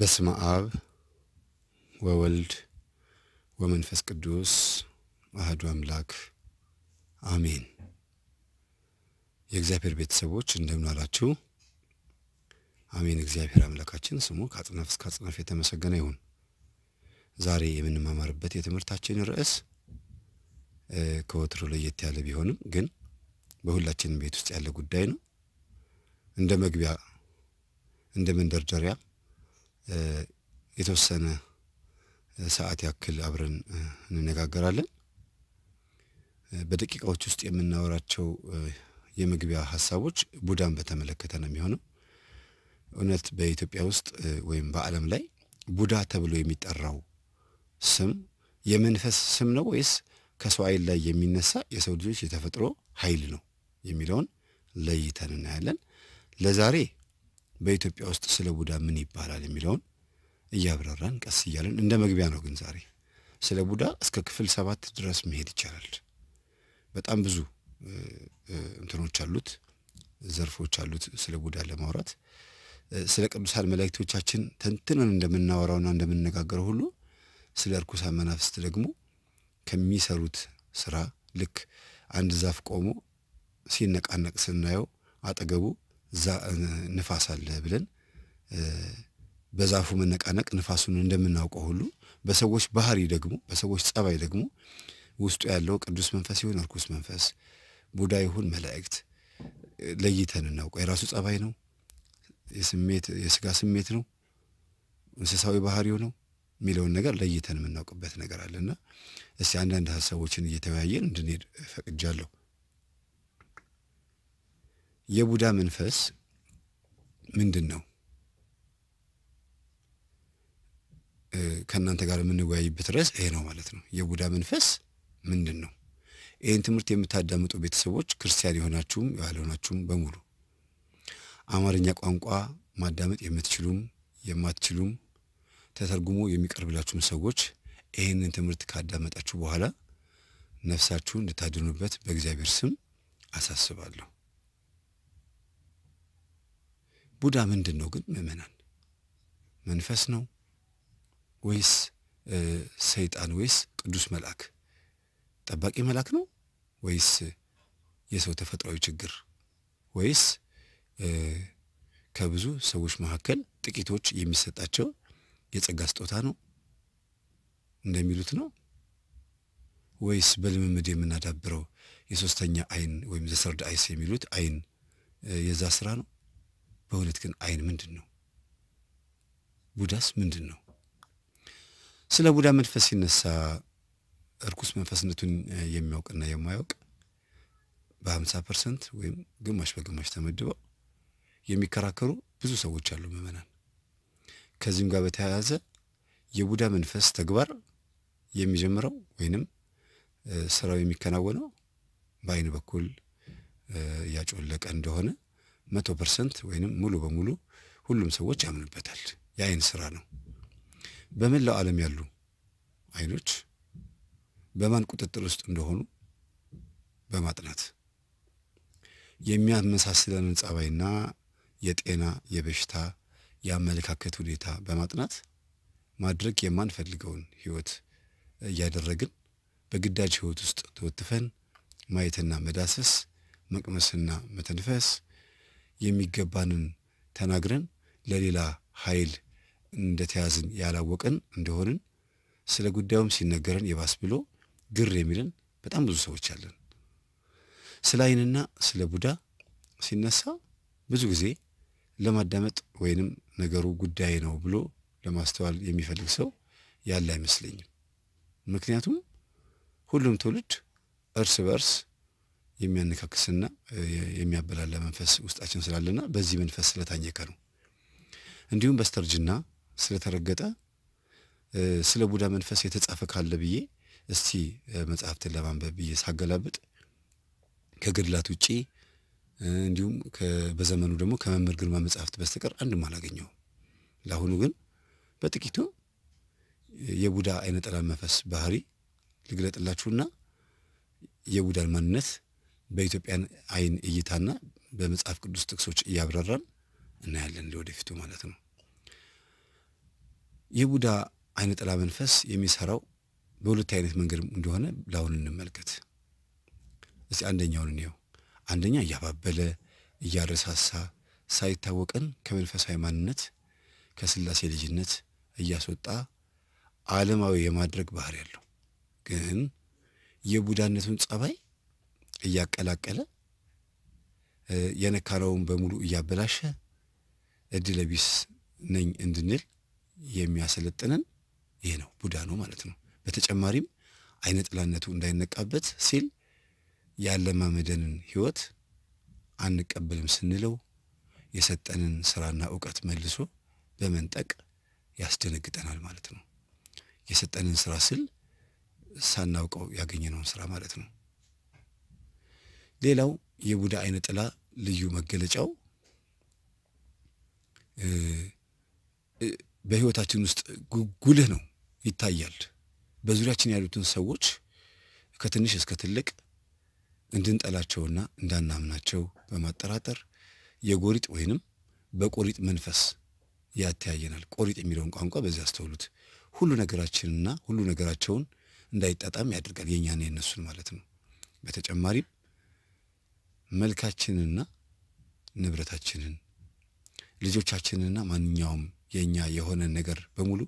በስመ አብ ወወልድ ወመንፈስ ቅዱስ አህዱ አምላክ አሜን። የእግዚአብሔር ቤተሰቦች እንደምን አላችሁ? አሜን። እግዚአብሔር አምላካችን ስሙ ከአጽናፍ እስከ አጽናፍ የተመሰገነ ይሁን። ዛሬ የምንማማርበት የትምህርታችን ርዕስ ከወትሮ ለየት ያለ ቢሆንም ግን በሁላችንም ቤት ውስጥ ያለ ጉዳይ ነው። እንደ መግቢያ እንደ መንደርደሪያ የተወሰነ ሰዓት ያክል አብረን እንነጋገራለን። በደቂቃዎች ውስጥ የምናወራቸው የመግቢያ ሀሳቦች ቡዳን በተመለከተ ነው የሚሆነው። እውነት በኢትዮጵያ ውስጥ ወይም በዓለም ላይ ቡዳ ተብሎ የሚጠራው ስም የመንፈስ ስም ነው ወይስ ከሰው ኃይል ላይ የሚነሳ የሰው ልጆች የተፈጥሮ ኃይል ነው የሚለውን ለይተን እናያለን። ለዛሬ በኢትዮጵያ ውስጥ ስለ ቡዳ ምን ይባላል የሚለውን እያብራራን ቀስ እያለን እንደ መግቢያ ነው። ግን ዛሬ ስለ ቡዳ እስከ ክፍል ሰባት ድረስ መሄድ ይቻላል። በጣም ብዙ እንትኖች አሉት፣ ዘርፎች አሉት ስለ ቡዳ ለማውራት ስለ ቅዱሳን መላእክቶቻችን ተንትነን እንደምናወራውና እንደምንነጋገረው ሁሉ ስለ እርኩሳን መናፍስት ደግሞ ከሚሰሩት ስራ ልክ አንድ ዛፍ ቆሞ ሲነቃነቅ ስናየው አጠገቡ ንፋስ አለ ብለን በዛፉ መነቃነቅ ንፋሱን እንደምናውቀው ሁሉ በሰዎች ባህሪ ደግሞ በሰዎች ጸባይ ደግሞ ውስጡ ያለው ቅዱስ መንፈስ ይሁን እርኩስ መንፈስ፣ ቡዳ ይሁን መላእክት ለይተን እናውቀው። የራሱ ጸባይ ነው፣ የስሜት የስጋ ስሜት ነው፣ እንስሳዊ ባህሪው ነው የሚለውን ነገር ለይተን የምናውቅበት ነገር አለና እስቲ አንዳንድ ሀሳቦችን እየተወያየን እንድንሄድ ፈቅጃለሁ። የቡዳ መንፈስ ምንድን ነው? ከእናንተ ጋር የምንወያይበት ርዕስ ይሄ ነው ማለት ነው። የቡዳ መንፈስ ምንድን ነው? ይህን ትምህርት የምታዳምጡ ቤተሰቦች ክርስቲያን የሆናችሁም ያልሆናችሁም በሙሉ አማርኛ ቋንቋ ማዳመጥ የምትችሉም የማትችሉም ተተርጉሞ የሚቀርብላችሁም ሰዎች ይህንን ትምህርት ካዳመጣችሁ በኋላ ነፍሳችሁን እንድታድኑበት በእግዚአብሔር ስም አሳስባለሁ። ቡዳ ምንድን ነው ግን ምእመናን? መንፈስ ነው ወይስ ሰይጣን ወይስ ቅዱስ መልአክ? ጠባቂ መልአክ ነው ወይስ የሰው ተፈጥሯዊ ችግር ወይስ ከብዙ ሰዎች መካከል ጥቂቶች የሚሰጣቸው የጸጋ ስጦታ ነው እንደሚሉት ነው ወይስ በልምምድ የምናዳብረው የሶስተኛ አይን ወይም ዘሰርድ አይስ የሚሉት አይን የዛ ስራ ነው? በእውነት ግን አይን ምንድን ነው? ቡዳስ ምንድን ነው? ስለ ቡዳ መንፈስ ሲነሳ እርኩስ መንፈስነቱን የሚያውቅና የማያውቅ በሀምሳ ፐርሰንት ወይም ግማሽ በግማሽ ተመድበው የሚከራከሩ ብዙ ሰዎች አሉ ምዕመናን። ከዚህም ጋር በተያያዘ የቡዳ መንፈስ ተግባር የሚጀምረው ወይንም ስራው የሚከናወነው በአይን በኩል ያጮለቀ እንደሆነ መቶ ፐርሰንት ወይንም ሙሉ በሙሉ ሁሉም ሰዎች ያምኑበታል። የአይን ስራ ነው። በመላው ዓለም ያሉ አይኖች በማን ቁጥጥር ውስጥ እንደሆኑ በማጥናት የሚያመሳስለንን ጸባይና የጤና የበሽታ የአመለካከት ሁኔታ በማጥናት ማድረግ የማንፈልገውን ህይወት እያደረግን በግዳጅ ህይወት ውስጥ ተወትፈን ማየትና መዳሰስ መቅመስና መተንፈስ የሚገባንን ተናግረን ለሌላ ኃይል እንደተያዝን ያላወቅን እንደሆንን ስለ ጉዳዩም ሲነገረን የባስ ብሎ ግር የሚልን በጣም ብዙ ሰዎች አለን። ስለ አይንና ስለ ቡዳ ሲነሳ ብዙ ጊዜ ለማዳመጥ ወይንም ነገሩ ጉዳይ ነው ብሎ ለማስተዋል የሚፈልግ ሰው ያለ አይመስለኝም። ምክንያቱም ሁሉም ትውልድ እርስ በእርስ የሚያነካክስና የሚያበላለ መንፈስ ውስጣችን ስላለና በዚህ መንፈስ ስለታኘከ ነው። እንዲሁም በስተርጅና ስለተረገጠ ስለ ቡዳ መንፈስ የተጻፈ ካለ ብዬ እስቲ መጽሐፍትን ለማንበብ ብዬ ሳገላብጥ ከግድላት ውጪ እንዲሁም በዘመኑ ደግሞ ከመምህር ግርማ መጽሐፍት በስተቀር አንድም አላገኘው። ለአሁኑ ግን በጥቂቱ የቡዳ አይነጠላ መንፈስ ባህሪ ልግለጥላችሁና የቡዳን ማንነት በኢትዮጵያን አይን እይታና በመጽሐፍ ቅዱስ ጥቅሶች እያብራራን እናያለን ለወደፊቱ ማለት ነው። የቡዳ አይነ ጥላ መንፈስ የሚሰራው በሁለት አይነት መንገድ እንደሆነ ላሁን እንመልከት እስቲ። አንደኛውን እንየው። አንደኛ እያባበለ እያረሳሳ ሳይታወቀን ከመንፈሳዊ ማንነት ከስላሴ ልጅነት እያስወጣ ዓለማዊ የማድረግ ባህሪ ያለው ግን የቡዳነቱን ጸባይ እያቀላቀለ የነካነውን በሙሉ እያበላሸ እድለ ቢስ ነኝ እንድንል የሚያሰለጥነን ይሄ ነው፣ ቡዳ ነው ማለት ነው። በተጨማሪም አይነ ጥላነቱ እንዳይነቃበት ሲል ያለማመደንን ህይወት አንቀበልም ስንለው የሰጠንን ስራና እውቀት መልሶ በመንጠቅ ያስደነግጠናል ማለት ነው። የሰጠንን ስራ ስል ሳናውቀው ያገኘነውን ስራ ማለት ነው። ሌላው የቡዳ አይነ ጥላ ልዩ መገለጫው በህይወታችን ውስጥ ጉልህ ነው፣ ይታያል። በዙሪያችን ያሉትን ሰዎች ከትንሽ እስከ ትልቅ እንድንጠላቸውና እንዳናምናቸው በማጠራጠር የጎሪጥ ወይንም በቆሪጥ መንፈስ ያተያየናል። ቆሪጥ የሚለውን ቋንቋ በዚህ አስተውሉት። ሁሉ ነገራችንና ሁሉ ነገራቸውን እንዳይጣጣም ያደርጋል፣ የእኛን የእነሱን ማለት ነው። በተጨማሪም መልካችንና ንብረታችንን ልጆቻችንና ማንኛውም የእኛ የሆነ ነገር በሙሉ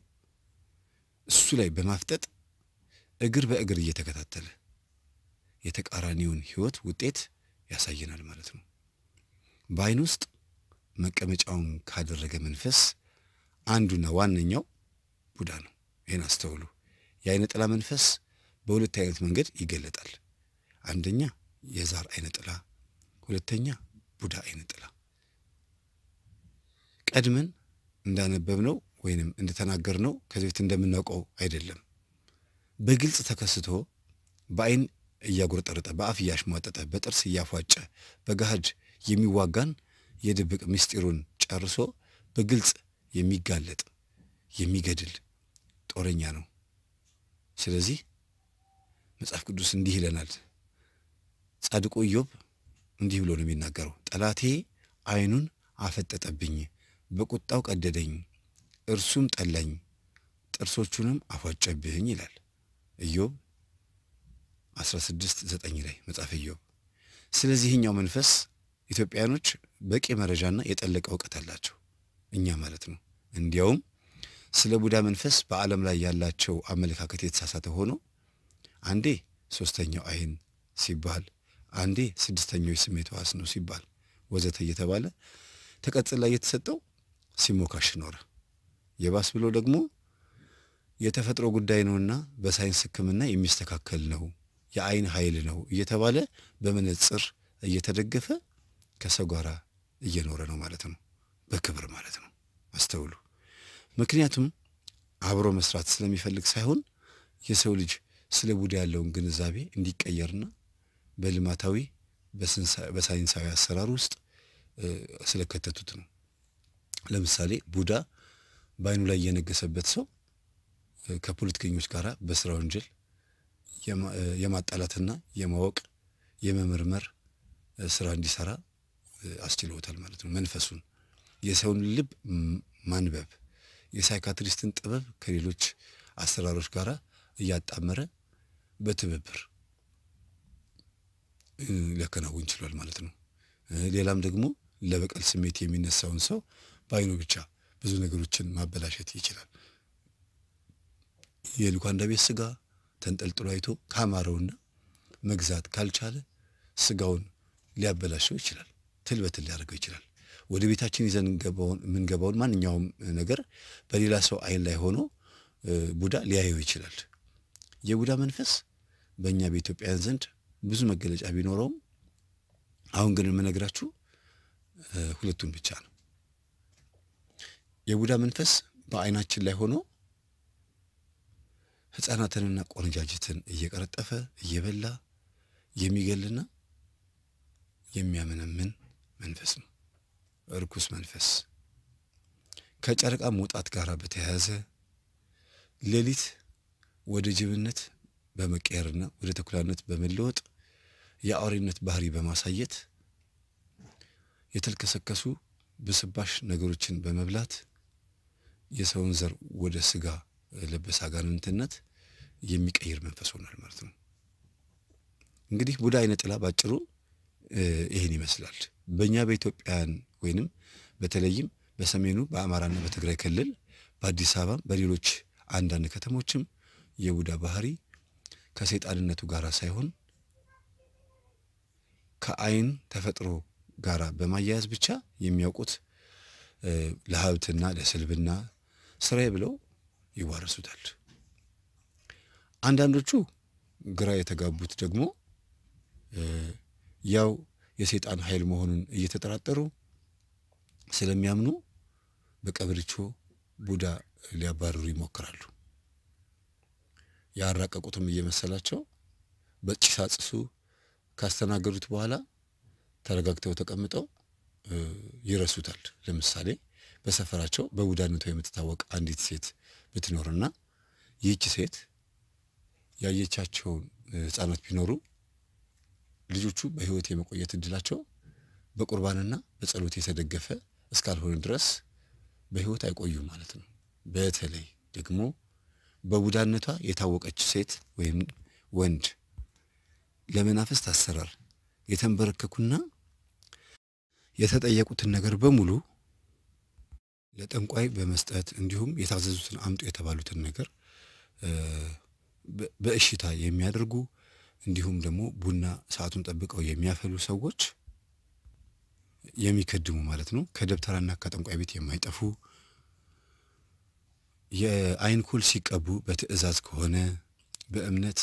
እሱ ላይ በማፍጠጥ እግር በእግር እየተከታተለ የተቃራኒውን ህይወት ውጤት ያሳየናል ማለት ነው። በአይን ውስጥ መቀመጫውን ካደረገ መንፈስ አንዱና ዋነኛው ቡዳ ነው። ይህን አስተውሉ። የአይነ ጥላ መንፈስ በሁለት አይነት መንገድ ይገለጣል። አንደኛ የዛር አይነ ጥላ ሁለተኛ ቡዳ አይነ ቀድመን እንዳነበብነው ወይንም እንደተናገርነው ከዚህ ቤት እንደምናውቀው አይደለም። በግልጽ ተከስቶ በአይን እያጉረጠረጠ በአፍ እያሽሟጠጠ በጥርስ እያፏጨ በገሃድ የሚዋጋን የድብቅ ምስጢሩን ጨርሶ በግልጽ የሚጋለጥ የሚገድል ጦረኛ ነው። ስለዚህ መጽሐፍ ቅዱስ እንዲህ ይለናል፣ ጻድቁ ኢዮብ እንዲህ ብሎ ነው የሚናገረው። ጠላቴ አይኑን አፈጠጠብኝ፣ በቁጣው ቀደደኝ፣ እርሱም ጠላኝ፣ ጥርሶቹንም አፏጨብኝ ይላል ኢዮብ 16፥9 ላይ መጽሐፈ ኢዮብ። ስለዚህኛው መንፈስ ኢትዮጵያኖች በቂ መረጃና የጠለቀ እውቀት አላቸው፣ እኛ ማለት ነው። እንዲያውም ስለ ቡዳ መንፈስ በዓለም ላይ ያላቸው አመለካከት የተሳሳተ ሆኖ አንዴ ሶስተኛው አይን ሲባል አንዴ ስድስተኛው የስሜት ዋስ ነው ሲባል ወዘተ እየተባለ ላይ እየተሰጠው ሲሞካሽ ኖረ። የባስ ብሎ ደግሞ የተፈጥሮ ጉዳይ ነውና በሳይንስ ሕክምና የሚስተካከል ነው፣ የአይን ኃይል ነው እየተባለ በመነጽር እየተደገፈ ከሰው ጋር እየኖረ ነው ማለት ነው። በክብር ማለት ነው። አስተውሉ። ምክንያቱም አብሮ መስራት ስለሚፈልግ ሳይሆን የሰው ልጅ ስለ ቡዳ ያለውን ግንዛቤ እንዲቀየርና በልማታዊ በሳይንሳዊ አሰራር ውስጥ ስለከተቱት ነው። ለምሳሌ ቡዳ በአይኑ ላይ የነገሰበት ሰው ከፖለቲከኞች ጋር በስራ ወንጀል የማጣላትና የማወቅ የመመርመር ስራ እንዲሰራ አስችለውታል ማለት ነው። መንፈሱን የሰውን ልብ ማንበብ የሳይካትሪስትን ጥበብ ከሌሎች አሰራሮች ጋር እያጣመረ በትብብር ሊያከናውን ይችሏል ማለት ነው። ሌላም ደግሞ ለበቀል ስሜት የሚነሳውን ሰው በአይኑ ብቻ ብዙ ነገሮችን ማበላሸት ይችላል። የልኳንዳ ቤት ስጋ ተንጠልጥሎ አይቶ ካማረውና መግዛት ካልቻለ ስጋውን ሊያበላሸው ይችላል። ትል በትል ሊያደርገው ይችላል። ወደ ቤታችን ይዘን የምንገባውን ማንኛውም ነገር በሌላ ሰው አይን ላይ ሆኖ ቡዳ ሊያየው ይችላል። የቡዳ መንፈስ በእኛ በኢትዮጵያውያን ዘንድ ብዙ መገለጫ ቢኖረውም አሁን ግን የምነግራችሁ ሁለቱን ብቻ ነው። የቡዳ መንፈስ በአይናችን ላይ ሆኖ ህፃናትንና ቆነጃጅትን እየቀረጠፈ እየበላ የሚገልና የሚያመነምን መንፈስ ነው። እርኩስ መንፈስ ከጨረቃ መውጣት ጋር በተያያዘ ሌሊት ወደ ጅብነት በመቀየርና ወደ ተኩላነት በመለወጥ የአውሬነት ባህሪ በማሳየት የተልከሰከሱ ብስባሽ ነገሮችን በመብላት የሰውን ዘር ወደ ስጋ ለበሰ አጋንንትነት የሚቀይር መንፈስ ሆኗል ማለት ነው። እንግዲህ ቡዳ አይነ ጥላ ባጭሩ ይህን ይመስላል። በእኛ በኢትዮጵያን ወይንም በተለይም በሰሜኑ በአማራና በትግራይ ክልል በአዲስ አበባም በሌሎች አንዳንድ ከተሞችም የቡዳ ባህሪ ከሰይጣንነቱ ጋር ሳይሆን ከአይን ተፈጥሮ ጋራ በማያያዝ ብቻ የሚያውቁት ለሀብትና ለስልብና ስራዬ ብለው ይዋረሱታል። አንዳንዶቹ ግራ የተጋቡት ደግሞ ያው የሰይጣን ኃይል መሆኑን እየተጠራጠሩ ስለሚያምኑ በቀብሪቾ ቡዳ ሊያባረሩ ይሞክራሉ። ያራቀቁትም እየመሰላቸው በጭሳጽሱ ካስተናገዱት በኋላ ተረጋግተው ተቀምጠው ይረሱታል። ለምሳሌ በሰፈራቸው በቡዳነቷ የምትታወቅ አንዲት ሴት ብትኖርና ይህች ሴት ያየቻቸውን ህጻናት ቢኖሩ ልጆቹ በህይወት የመቆየት እድላቸው በቁርባንና በጸሎት የተደገፈ እስካልሆነ ድረስ በህይወት አይቆዩም ማለት ነው። በተለይ ደግሞ በቡዳነቷ የታወቀች ሴት ወይም ወንድ ለመናፍስት አሰራር የተንበረከኩና የተጠየቁትን ነገር በሙሉ ለጠንቋይ በመስጠት እንዲሁም የታዘዙትን አምጡ የተባሉትን ነገር በእሽታ የሚያደርጉ እንዲሁም ደግሞ ቡና ሰዓቱን ጠብቀው የሚያፈሉ ሰዎች የሚከድሙ ማለት ነው። ከደብተራና ከጠንቋይ ቤት የማይጠፉ የአይንኮል ሲቀቡ በትዕዛዝ ከሆነ በእምነት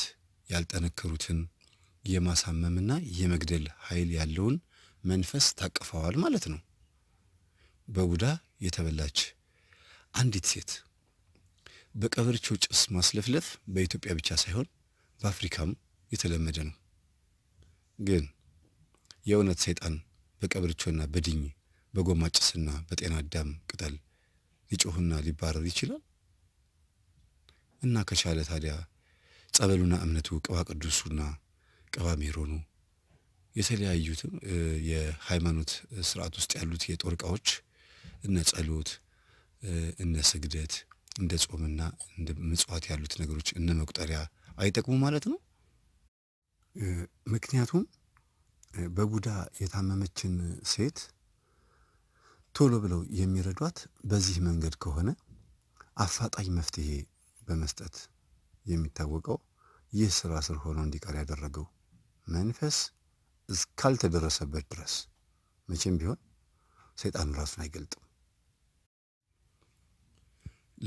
ያልጠነከሩትን የማሳመምና የመግደል ኃይል ያለውን መንፈስ ታቅፈዋል ማለት ነው። በቡዳ የተበላች አንዲት ሴት በቀበርቾ ጭስ ማስለፍለፍ በኢትዮጵያ ብቻ ሳይሆን በአፍሪካም የተለመደ ነው። ግን የእውነት ሰይጣን በቀበርቾና በድኝ በጎማ ጭስና በጤና አዳም ቅጠል ሊጮህና ሊባረር ይችላል። እና ከቻለ ታዲያ ጸበሉና እምነቱ ቅባ ቅዱሱና ቀባሜሮኑ የተለያዩትም የሃይማኖት ስርዓት ውስጥ ያሉት የጦር እቃዎች እነ ጸሎት እነ ስግደት እንደ ጾምና እንደ ምጽዋት ያሉት ነገሮች እነ መቁጠሪያ አይጠቅሙ ማለት ነው። ምክንያቱም በቡዳ የታመመችን ሴት ቶሎ ብለው የሚረዷት በዚህ መንገድ ከሆነ አፋጣኝ መፍትሄ በመስጠት የሚታወቀው ይህ ስራ ስር ሆኖ እንዲቀር ያደረገው መንፈስ እስካልተደረሰበት ድረስ መቼም ቢሆን ሰይጣን ራሱን አይገልጥም።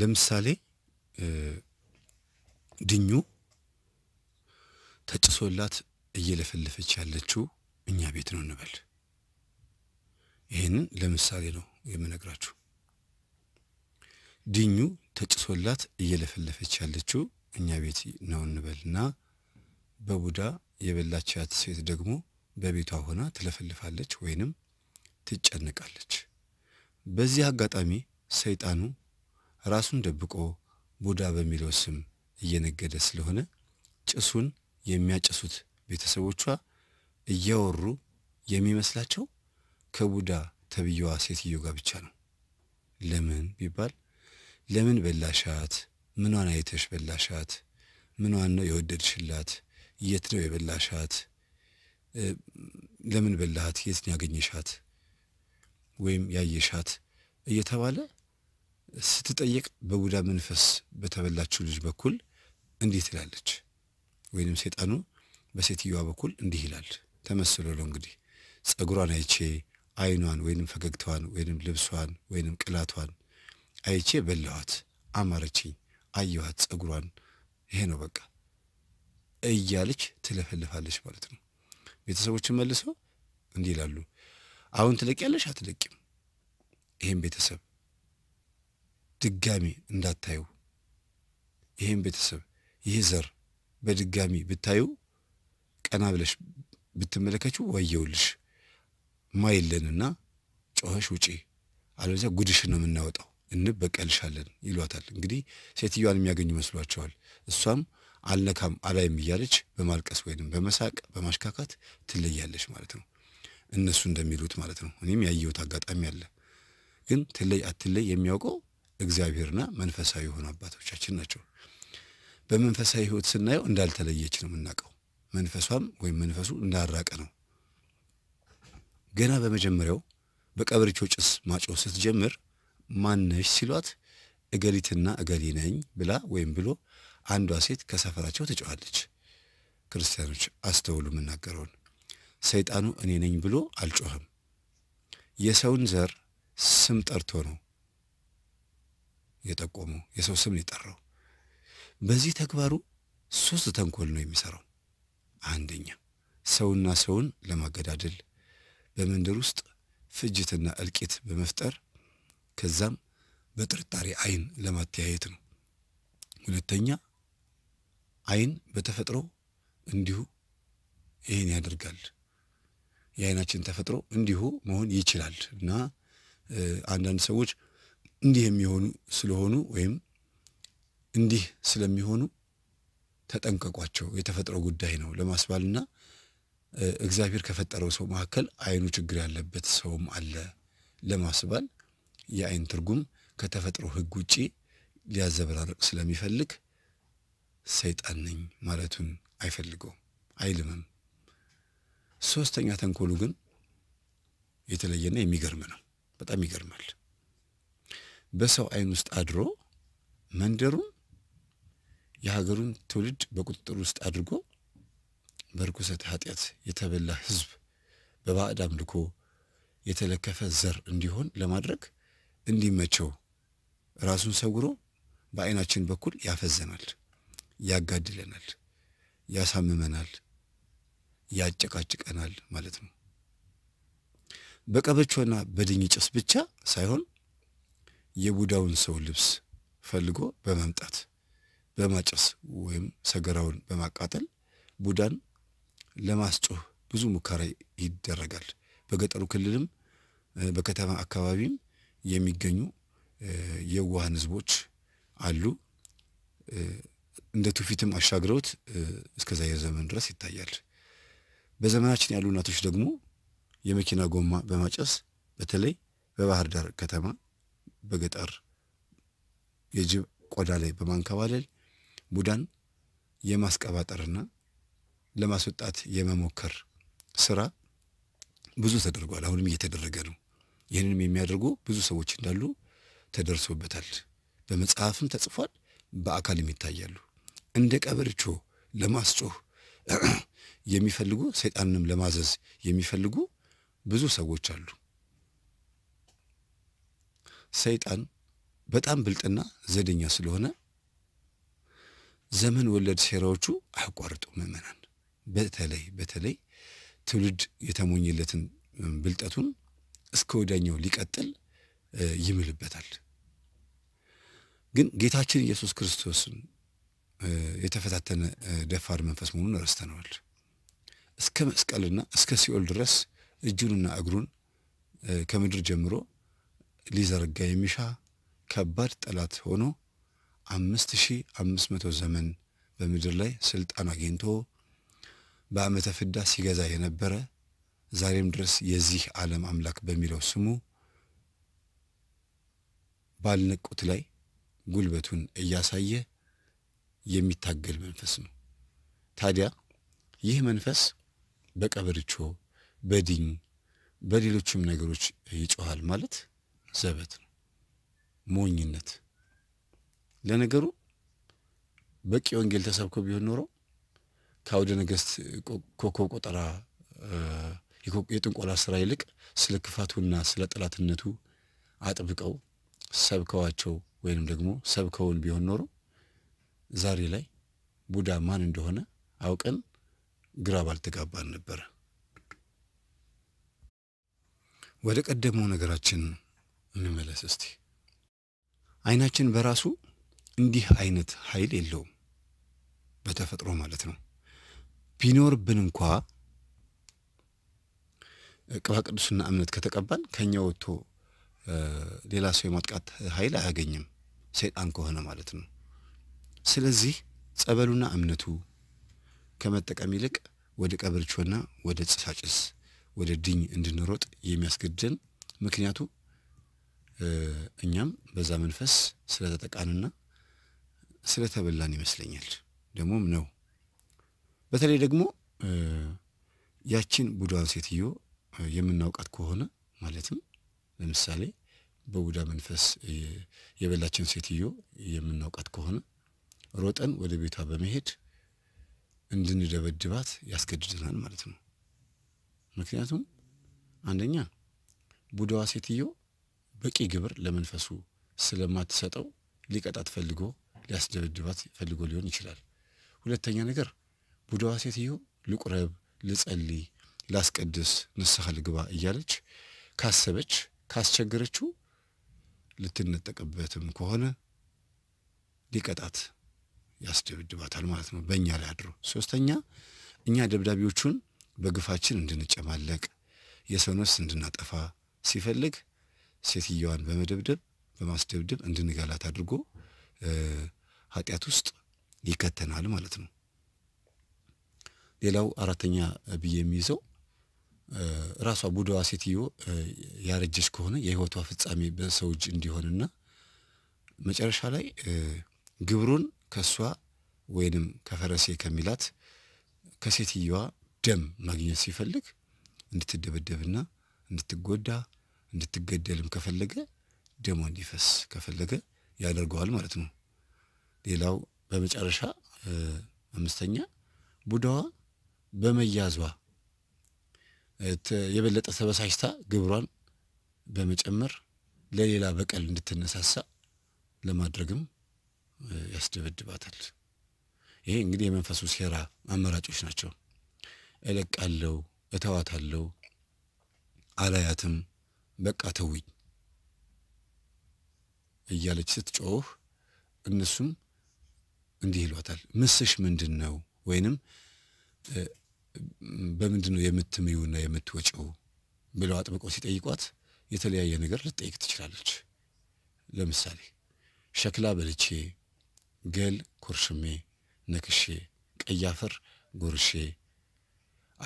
ለምሳሌ ድኙ ተጭሶላት እየለፈለፈች ያለችው እኛ ቤት ነው እንበል። ይህንን ለምሳሌ ነው የምነግራችሁ። ድኙ ተጭሶላት እየለፈለፈች ያለችው እኛ ቤት ነው እና በቡዳ የበላቻት ሴት ደግሞ በቤቷ ሆና ትለፈልፋለች ወይንም ትጨነቃለች። በዚህ አጋጣሚ ሰይጣኑ ራሱን ደብቆ ቡዳ በሚለው ስም እየነገደ ስለሆነ ጭሱን የሚያጨሱት ቤተሰቦቿ እያወሩ የሚመስላቸው ከቡዳ ተብዬዋ ሴትዮ ጋር ብቻ ነው። ለምን ቢባል ለምን በላሻት? ምኗን አይተሽ በላሻት? ምኗን ነው የወደድሽላት? የት ነው የበላሻት? ለምን በላሃት? የት ነው ያገኘሻት ወይም ያየሻት? እየተባለ ስትጠየቅ በቡዳ መንፈስ በተበላችው ልጅ በኩል እንዲህ ትላለች፣ ወይንም ሰይጣኑ በሴትዮዋ በኩል እንዲህ ይላል። ተመስሎ ነው እንግዲህ ጸጉሯን አይቼ አይኗን ወይንም ፈገግታዋን ወይንም ልብሷን ወይንም ቅላቷን አይቼ በላኋት፣ አማረችኝ፣ አየኋት ጸጉሯን። ይሄ ነው በቃ እያለች ትለፈልፋለች ማለት ነው። ቤተሰቦችን መልሰው እንዲህ ይላሉ፣ አሁን ትለቂያለሽ አትለቂም? ይህም ቤተሰብ ድጋሚ እንዳታዩ፣ ይህም ቤተሰብ ይህ ዘር በድጋሚ ብታዩ፣ ቀና ብለሽ ብትመለከችው ወየውልሽ ማይለንና ጮኸሽ ውጪ፣ አለዚያ ጉድሽን ነው የምናወጣው፣ እንበቀልሻለን ይሏታል። እንግዲህ ሴትዮዋን የሚያገኙ መስሏቸዋል። እሷም አልነካም አላይም እያለች በማልቀስ ወይንም በመሳቅ በማሽካካት ትለያለች ማለት ነው። እነሱ እንደሚሉት ማለት ነው። እኔም ያየሁት አጋጣሚ አለ። ግን ትለይ አትለይ የሚያውቀው እግዚአብሔርና መንፈሳዊ የሆኑ አባቶቻችን ናቸው። በመንፈሳዊ ህይወት ስናየው እንዳልተለየች ነው የምናውቀው። መንፈሷም ወይም መንፈሱ እንዳራቀ ነው። ገና በመጀመሪያው በቀበሪቾ ጭስ ማጮህ ስትጀምር ማነሽ ሲሏት እገሊትና እገሊ ነኝ ብላ ወይም ብሎ አንዷ ሴት ከሰፈራቸው ትጮኻለች። ክርስቲያኖች አስተውሉ የምናገረውን። ሰይጣኑ እኔ ነኝ ብሎ አልጮህም። የሰውን ዘር ስም ጠርቶ ነው የጠቆመው። የሰው ስም የጠራው። በዚህ ተግባሩ ሶስት ተንኮል ነው የሚሰራው። አንደኛ ሰውና ሰውን ለማገዳደል በመንደር ውስጥ ፍጅትና እልቂት በመፍጠር ከዛም በጥርጣሬ አይን ለማተያየት ነው። ሁለተኛ አይን በተፈጥሮ እንዲሁ ይህን ያደርጋል። የአይናችን ተፈጥሮ እንዲሁ መሆን ይችላል እና አንዳንድ ሰዎች እንዲህ የሚሆኑ ስለሆኑ ወይም እንዲህ ስለሚሆኑ ተጠንቀቋቸው፣ የተፈጥሮ ጉዳይ ነው ለማስባልና እግዚአብሔር ከፈጠረው ሰው መካከል አይኑ ችግር ያለበት ሰውም አለ ለማስባል የአይን ትርጉም ከተፈጥሮ ሕግ ውጪ ሊያዘበራርቅ ስለሚፈልግ ሰይጣን ነኝ ማለቱን አይፈልገውም፣ አይልምም። ሶስተኛ ተንኮሉ ግን የተለየና የሚገርም ነው። በጣም ይገርማል። በሰው አይን ውስጥ አድሮ መንደሩን የሀገሩን ትውልድ በቁጥጥር ውስጥ አድርጎ በርኩሰት ኃጢአት የተበላ ህዝብ በባዕድ አምልኮ የተለከፈ ዘር እንዲሆን ለማድረግ እንዲመቸው ራሱን ሰውሮ በአይናችን በኩል ያፈዘናል። ያጋድለናል፣ ያሳምመናል፣ ያጨቃጭቀናል ማለት ነው። በቀበቾና በድኝ ጭስ ብቻ ሳይሆን የቡዳውን ሰው ልብስ ፈልጎ በመምጣት በማጨስ ወይም ሰገራውን በማቃጠል ቡዳን ለማስጮህ ብዙ ሙከራ ይደረጋል። በገጠሩ ክልልም በከተማ አካባቢም የሚገኙ የዋህን ህዝቦች አሉ። እንደ ትውፊትም አሻግረውት እስከዛ ዛሬ ዘመን ድረስ ይታያል። በዘመናችን ያሉ እናቶች ደግሞ የመኪና ጎማ በማጨስ በተለይ በባህር ዳር ከተማ በገጠር የጅብ ቆዳ ላይ በማንከባለል ቡዳን የማስቀባጠርና ለማስወጣት የመሞከር ስራ ብዙ ተደርጓል። አሁንም እየተደረገ ነው። ይህንንም የሚያደርጉ ብዙ ሰዎች እንዳሉ ተደርሶበታል። በመጽሐፍም ተጽፏል። በአካልም ይታያሉ። እንደ ቀበርቾ ለማስጮህ የሚፈልጉ ሰይጣንንም ለማዘዝ የሚፈልጉ ብዙ ሰዎች አሉ። ሰይጣን በጣም ብልጥና ዘደኛ ስለሆነ ዘመን ወለድ ሴራዎቹ አያቋርጡ። ምዕመናን በተለይ በተለይ ትውልድ የተሞኘለትን ብልጠቱን እስከ ወዳኛው ሊቀጥል ይምልበታል። ግን ጌታችን ኢየሱስ ክርስቶስን የተፈታተነ ደፋር መንፈስ መሆኑን ረስተነዋል። እስከ መስቀልና እስከ ሲኦል ድረስ እጁንና እግሩን ከምድር ጀምሮ ሊዘረጋ የሚሻ ከባድ ጠላት ሆኖ አምስት ሺህ አምስት መቶ ዘመን በምድር ላይ ስልጣን አግኝቶ በዓመተ ፍዳ ሲገዛ የነበረ ዛሬም ድረስ የዚህ ዓለም አምላክ በሚለው ስሙ ባልነቁት ላይ ጉልበቱን እያሳየ የሚታገል መንፈስ ነው። ታዲያ ይህ መንፈስ በቀበርቾ፣ በድኝ፣ በሌሎችም ነገሮች ይጮኋል ማለት ዘበት ነው፣ ሞኝነት። ለነገሩ በቂ ወንጌል ተሰብኮ ቢሆን ኖሮ ከአውደ ነገሥት ኮከብ ቆጠራ የጥንቆላ ስራ ይልቅ ስለ ክፋቱና ስለ ጠላትነቱ አጥብቀው ሰብከዋቸው ወይንም ደግሞ ሰብከውን ቢሆን ኖሮ ዛሬ ላይ ቡዳ ማን እንደሆነ አውቀን ግራ ባልተጋባን ነበረ። ወደ ቀደመው ነገራችን እንመለስ እስቲ። አይናችን በራሱ እንዲህ አይነት ኃይል የለውም፣ በተፈጥሮ ማለት ነው። ቢኖርብን እንኳ ቅባ ቅዱስና እምነት ከተቀባን ከኛ ወጥቶ ሌላ ሰው የማጥቃት ኃይል አያገኝም፣ ሰይጣን ከሆነ ማለት ነው። ስለዚህ ጸበሉና እምነቱ ከመጠቀም ይልቅ ወደ ቀበርቾና ወደ ጭሳጭስ ወደ ድኝ እንድንሮጥ የሚያስገድደን ምክንያቱ እኛም በዛ መንፈስ ስለተጠቃንና ስለተበላን ይመስለኛል። ደግሞም ነው። በተለይ ደግሞ ያችን ቡዳን ሴትዮ የምናውቃት ከሆነ ማለትም ለምሳሌ በቡዳ መንፈስ የበላችን ሴትዮ የምናውቃት ከሆነ ሮጠን ወደ ቤቷ በመሄድ እንድንደበድባት ያስገድደናል ማለት ነው። ምክንያቱም አንደኛ ቡዳዋ ሴትዮ በቂ ግብር ለመንፈሱ ስለማትሰጠው ሊቀጣት ፈልጎ ሊያስደበድባት ፈልጎ ሊሆን ይችላል። ሁለተኛ ነገር ቡዳዋ ሴትዮ ልቁረብ፣ ልጸልይ፣ ላስቀድስ፣ ንስሐ ልግባ እያለች ካሰበች ካስቸገረችው ልትነጠቅበትም ከሆነ ሊቀጣት ያስደብድባታል ማለት ነው በእኛ ላይ አድሮ። ሶስተኛ እኛ ደብዳቤዎቹን በግፋችን እንድንጨማለቅ የሰው ነፍስ እንድናጠፋ ሲፈልግ ሴትየዋን በመደብደብ በማስደብደብ እንድንገላት አድርጎ ኃጢአት ውስጥ ይከተናል ማለት ነው። ሌላው አራተኛ ብዬ የሚይዘው ራሷ ቡዳዋ ሴትዮ ያረጀች ከሆነ የህይወቷ ፍጻሜ በሰው እጅ እንዲሆንና መጨረሻ ላይ ግብሩን ከእሷ ወይንም ከፈረሴ ከሚላት ከሴትየዋ ደም ማግኘት ሲፈልግ እንድትደበደብና እንድትጎዳ እንድትገደልም ከፈለገ ደሟ እንዲፈስ ከፈለገ ያደርገዋል ማለት ነው። ሌላው በመጨረሻ አምስተኛ ቡዳዋ በመያዟ የበለጠ ተበሳጭታ ግብሯን በመጨመር ለሌላ በቀል እንድትነሳሳ ለማድረግም ያስደበድባታል። ይሄ እንግዲህ የመንፈሱ ሴራ አማራጮች ናቸው። እለቃለው፣ እተዋታለው፣ አላያትም፣ በቃ ተውኝ እያለች ስትጮህ እነሱም እንዲህ ይሏታል፣ ምስሽ ምንድን ነው ወይንም በምንድን ነው የምትምዩና የምትወጪው ብለው አጥብቀው ሲጠይቋት የተለያየ ነገር ልትጠይቅ ትችላለች። ለምሳሌ ሸክላ በልቼ ገል ኮርሽሜ ነክሼ ቀያፈር ጎርሼ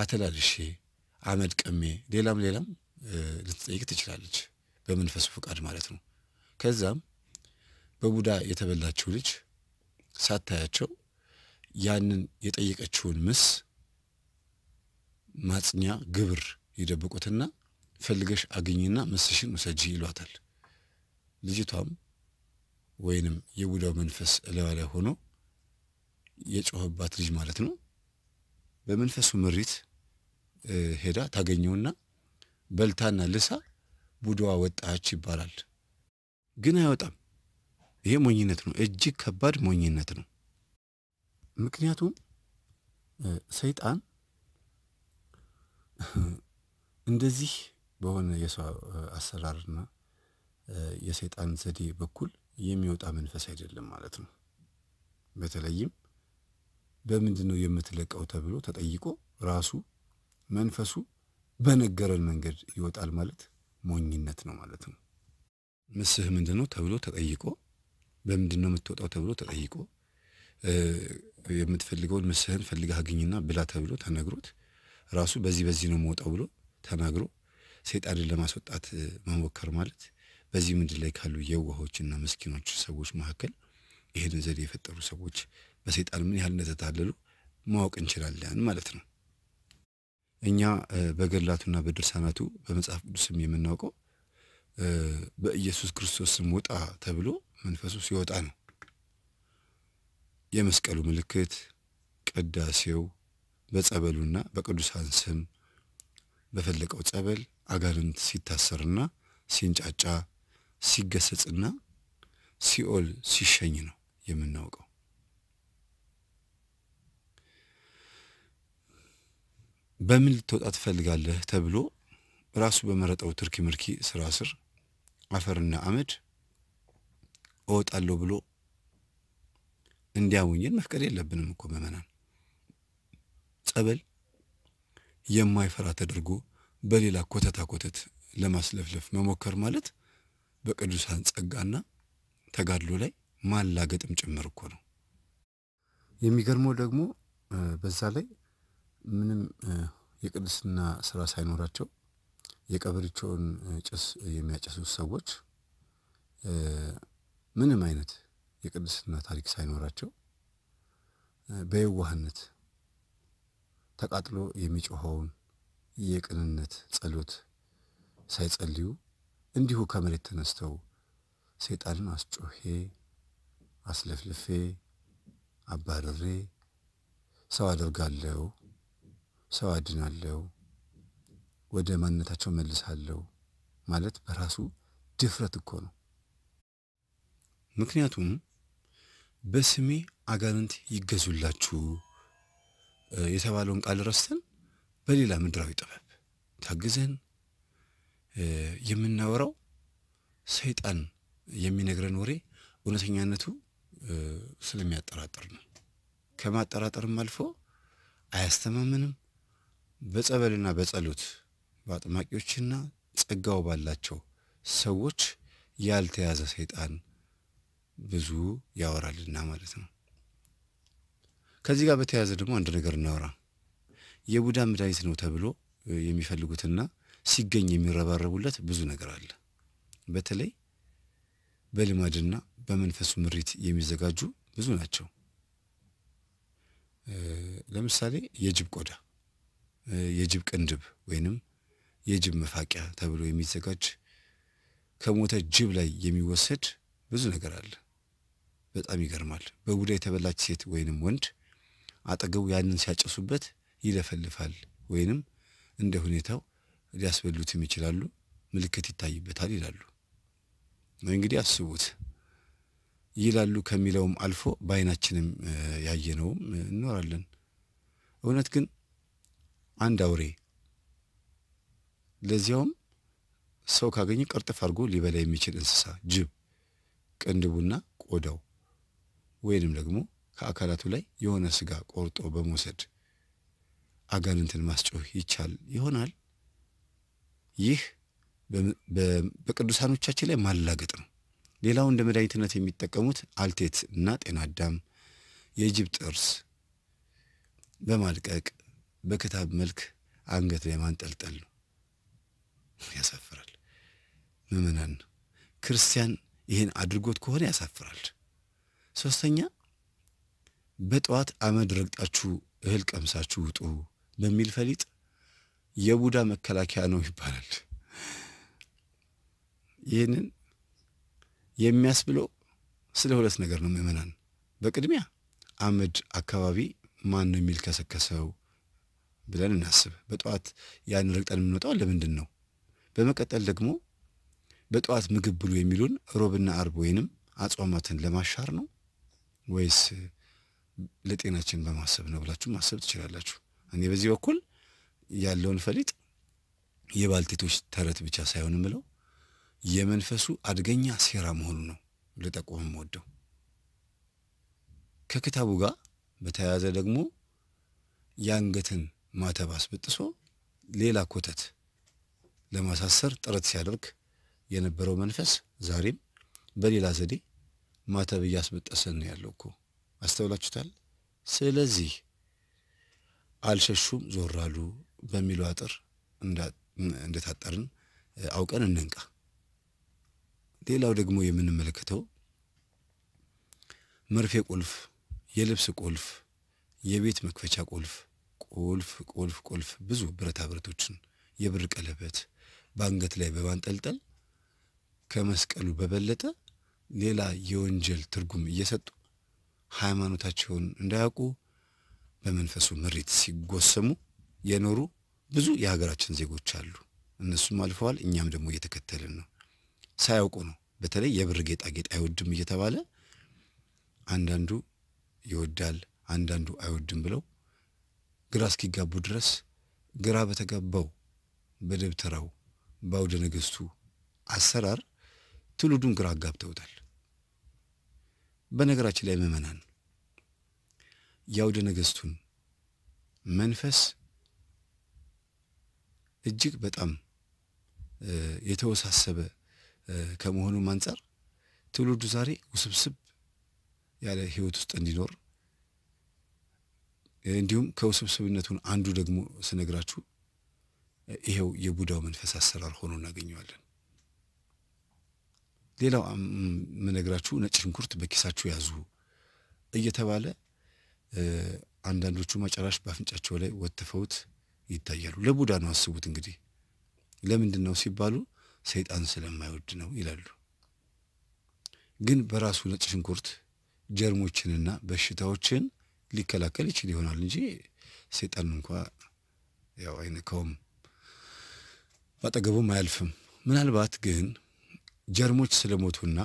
አተላልሼ አመድ ቀሜ ሌላም ሌላም ልትጠይቅ ትችላለች። በመንፈሱ ፈቃድ ማለት ነው። ከዛም በቡዳ የተበላችው ልጅ ሳታያቸው ያንን የጠየቀችውን ምስ ማጽኛ ግብር ይደብቁትና ፈልገሽ አግኝና ምስሽን ውሰጂ ይሏታል። ልጅቷም ወይንም የቡዳው መንፈስ እላዋ ላይ ሆኖ የጮኸባት ልጅ ማለት ነው። በመንፈሱ ምሪት ሄዳ ታገኘውና በልታና ልሳ ቡዳዋ ወጣች ይባላል። ግን አይወጣም። ይሄ ሞኝነት ነው፣ እጅግ ከባድ ሞኝነት ነው። ምክንያቱም ሰይጣን እንደዚህ በሆነ የሰው አሰራርና የሰይጣን ዘዴ በኩል የሚወጣ መንፈስ አይደለም ማለት ነው። በተለይም በምንድን ነው የምትለቀው ተብሎ ተጠይቆ ራሱ መንፈሱ በነገረን መንገድ ይወጣል ማለት ሞኝነት ነው ማለት ነው። ምስህ ምንድን ነው ተብሎ ተጠይቆ በምንድን ነው የምትወጣው ተብሎ ተጠይቆ የምትፈልገውን ምስህን ፈልገህ አግኝና ብላ ተብሎ ተነግሮት ራሱ በዚህ በዚህ ነው መውጣው ብሎ ተናግሮ ሰይጣንን ለማስወጣት መሞከር ማለት በዚህ ምድር ላይ ካሉ የዋሆችና ምስኪኖች ሰዎች መካከል ይህንን ዘዴ የፈጠሩ ሰዎች በሰይጣን ምን ያህል እንደተታለሉ ማወቅ እንችላለን ማለት ነው። እኛ በገድላቱና በድርሳናቱ በመጽሐፍ ቅዱስም የምናውቀው በኢየሱስ ክርስቶስ ስም ውጣ ተብሎ መንፈሱ ሲወጣ ነው። የመስቀሉ ምልክት፣ ቅዳሴው፣ በጸበሉና በቅዱሳን ስም በፈለቀው ጸበል አጋንንት ሲታሰርና ሲንጫጫ ሲገሰጽና ሲኦል ሲሸኝ ነው የምናውቀው። በምን ልትወጣ ትፈልጋለህ ተብሎ ራሱ በመረጠው ትርኪ ምርኪ ስራ ስር አፈርና አመድ እወጣለሁ ብሎ እንዲያውኝን መፍቀድ የለብንም እኮ ምዕመናን። ጸበል የማይፈራ ተደርጎ በሌላ ኮተታ ኮተት ለማስለፍለፍ መሞከር ማለት በቅዱሳን ጸጋና ተጋድሎ ላይ ማላገጥም ጭምር እኮ ነው። የሚገርመው ደግሞ በዛ ላይ ምንም የቅድስና ስራ ሳይኖራቸው የቀበሪቸውን ጭስ የሚያጨሱት ሰዎች ምንም አይነት የቅድስና ታሪክ ሳይኖራቸው በየዋህነት ተቃጥሎ የሚጮኸውን የቅንነት ጸሎት ሳይጸልዩ እንዲሁ ከመሬት ተነስተው ሰይጣንን አስጮሄ አስለፍልፌ አባረሬ ሰው አደርጋለሁ፣ ሰው አድናለሁ፣ ወደ ማንነታቸው መልሳለሁ ማለት በራሱ ድፍረት እኮ ነው። ምክንያቱም በስሜ አጋንንት ይገዙላችሁ የተባለውን ቃል ረስተን በሌላ ምድራዊ ጥበብ ታግዘን የምናወራው ሰይጣን የሚነግረን ወሬ እውነተኛነቱ ስለሚያጠራጥር ነው። ከማጠራጠርም አልፎ አያስተማምንም። በጸበልና በጸሎት በአጥማቂዎችና ጸጋው ባላቸው ሰዎች ያልተያዘ ሰይጣን ብዙ ያወራልና ማለት ነው። ከዚህ ጋር በተያያዘ ደግሞ አንድ ነገር እናወራ። የቡዳ መድኃኒት ነው ተብሎ የሚፈልጉትና ሲገኝ የሚረባረቡለት ብዙ ነገር አለ። በተለይ በልማድና በመንፈሱ ምሪት የሚዘጋጁ ብዙ ናቸው። ለምሳሌ የጅብ ቆዳ፣ የጅብ ቅንድብ ወይንም የጅብ መፋቂያ ተብሎ የሚዘጋጅ ከሞተ ጅብ ላይ የሚወሰድ ብዙ ነገር አለ። በጣም ይገርማል። በቡዳ የተበላች ሴት ወይንም ወንድ አጠገቡ ያንን ሲያጨሱበት ይለፈልፋል ወይንም እንደ ሁኔታው ሊያስበሉትም ይችላሉ። ምልክት ይታይበታል ይላሉ። እንግዲህ አስቡት ይላሉ ከሚለውም አልፎ በአይናችንም ያየነውም እንኖራለን። እውነት ግን አንድ አውሬ ለዚያውም ሰው ካገኘ ቅርጥፍ አድርጎ ሊበላ የሚችል እንስሳ ጅብ ቅንድቡና ቆዳው ወይንም ደግሞ ከአካላቱ ላይ የሆነ ስጋ ቆርጦ በመውሰድ አጋንንትን ማስጮህ ይቻል ይሆናል? ይህ በቅዱሳኖቻችን ላይ ማላገጥ ነው። ሌላው እንደ መድኃኒትነት የሚጠቀሙት አልቴት እና ጤናዳም የጅብ ጥርስ በማልቀቅ በክታብ መልክ አንገት ላይ ማንጠልጠል ነው። ያሳፍራል። ምዕመናን ክርስቲያን ይህን አድርጎት ከሆነ ያሳፍራል። ሶስተኛ በጠዋት አመድ ረግጣችሁ እህል ቀምሳችሁ ውጡ በሚል ፈሊጥ የቡዳ መከላከያ ነው ይባላል። ይህንን የሚያስብለው ስለ ሁለት ነገር ነው ምእመናን በቅድሚያ አመድ አካባቢ ማን ነው የሚልከሰከሰው ብለን እናስብ። በጠዋት ያን ረግጠን የምንወጣው ለምንድን ነው? በመቀጠል ደግሞ በጠዋት ምግብ ብሉ የሚሉን ሮብና አርብ ወይንም አጽዋማትን ለማሻር ነው ወይስ ለጤናችን በማሰብ ነው ብላችሁ ማሰብ ትችላላችሁ። እኔ በዚህ በኩል ያለውን ፈሊጥ የባልቴቶች ተረት ብቻ ሳይሆን ምለው የመንፈሱ አደገኛ ሴራ መሆኑ ነው ልጠቁምም ወደው ከክታቡ ጋር በተያያዘ ደግሞ የአንገትን ማተብ አስበጥሶ ሌላ ኮተት ለማሳሰር ጥረት ሲያደርግ የነበረው መንፈስ ዛሬም በሌላ ዘዴ ማተብ እያስበጠሰን ነው ያለው እኮ አስተውላችሁታል። ስለዚህ አልሸሹም፣ ዞራሉ። በሚለው አጥር እንደታጠርን አውቀን እንንቃ። ሌላው ደግሞ የምንመለከተው መርፌ ቁልፍ፣ የልብስ ቁልፍ፣ የቤት መክፈቻ ቁልፍ ቁልፍ ቁልፍ ቁልፍ ብዙ ብረታ ብረቶችን የብር ቀለበት በአንገት ላይ በማንጠልጠል ከመስቀሉ በበለጠ ሌላ የወንጀል ትርጉም እየሰጡ ሃይማኖታቸውን እንዳያውቁ በመንፈሱ ምሬት ሲጎሰሙ የኖሩ ብዙ የሀገራችን ዜጎች አሉ። እነሱም አልፈዋል። እኛም ደግሞ እየተከተልን ነው። ሳያውቁ ነው። በተለይ የብር ጌጣጌጥ አይወድም እየተባለ አንዳንዱ ይወዳል፣ አንዳንዱ አይወድም ብለው ግራ እስኪጋቡ ድረስ ግራ በተጋባው በደብተራው በአውደ ነገስቱ አሰራር ትውልዱን ግራ አጋብተውታል። በነገራችን ላይ ምዕመናን የአውደ ነገስቱን መንፈስ እጅግ በጣም የተወሳሰበ ከመሆኑም አንጻር ትውልዱ ዛሬ ውስብስብ ያለ ህይወት ውስጥ እንዲኖር እንዲሁም ከውስብስብነቱን አንዱ ደግሞ ስነግራችሁ ይሄው የቡዳው መንፈስ አሰራር ሆኖ እናገኘዋለን። ሌላው ምነግራችሁ ነጭ ሽንኩርት በኪሳችሁ ያዙ እየተባለ አንዳንዶቹ መጨራሽ በአፍንጫቸው ላይ ወትፈውት ይታያሉ። ለቡዳ ነው አስቡት እንግዲህ። ለምንድን ነው ሲባሉ ሰይጣን ስለማይወድ ነው ይላሉ። ግን በራሱ ነጭ ሽንኩርት ጀርሞችንና በሽታዎችን ሊከላከል ይችል ይሆናል እንጂ ሰይጣን እንኳ ያው አይነካውም፣ አጠገቡም አያልፍም። ምናልባት ግን ጀርሞች ስለሞቱና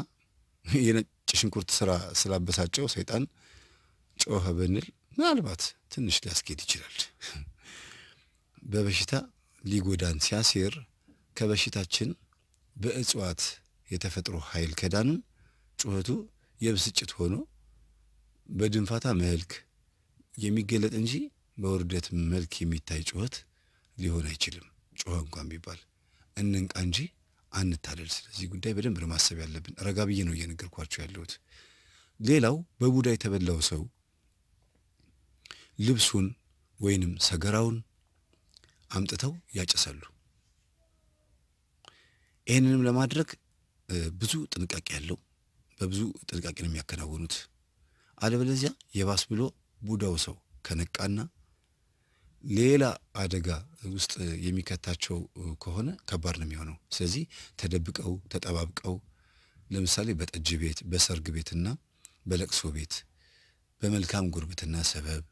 የነጭ ሽንኩርት ስራ ስላበሳጨው ሰይጣን ጮኸ ብንል ምናልባት ትንሽ ሊያስኬድ ይችላል። በበሽታ ሊጎዳን ሲያሴር ከበሽታችን በእጽዋት የተፈጥሮ ኃይል ከዳንን ጩኸቱ የብስጭት ሆኖ በድንፋታ መልክ የሚገለጥ እንጂ በውርደት መልክ የሚታይ ጩኸት ሊሆን አይችልም። ጮኸ እንኳን ቢባል እንንቃ እንጂ አንታደል። ስለዚህ ጉዳይ በደንብ ለማሰብ ያለብን። ረጋ ብዬ ነው እየነገርኳቸው ያለሁት። ሌላው በቡዳ የተበላው ሰው ልብሱን ወይንም ሰገራውን አምጥተው ያጨሳሉ። ይህንንም ለማድረግ ብዙ ጥንቃቄ ያለው በብዙ ጥንቃቄ ነው የሚያከናውኑት። አለበለዚያ የባስ ብሎ ቡዳው ሰው ከነቃና ሌላ አደጋ ውስጥ የሚከታቸው ከሆነ ከባድ ነው የሚሆነው። ስለዚህ ተደብቀው ተጠባብቀው ለምሳሌ በጠጅ ቤት፣ በሰርግ ቤትና በለቅሶ ቤት በመልካም ጉርብትና ሰበብ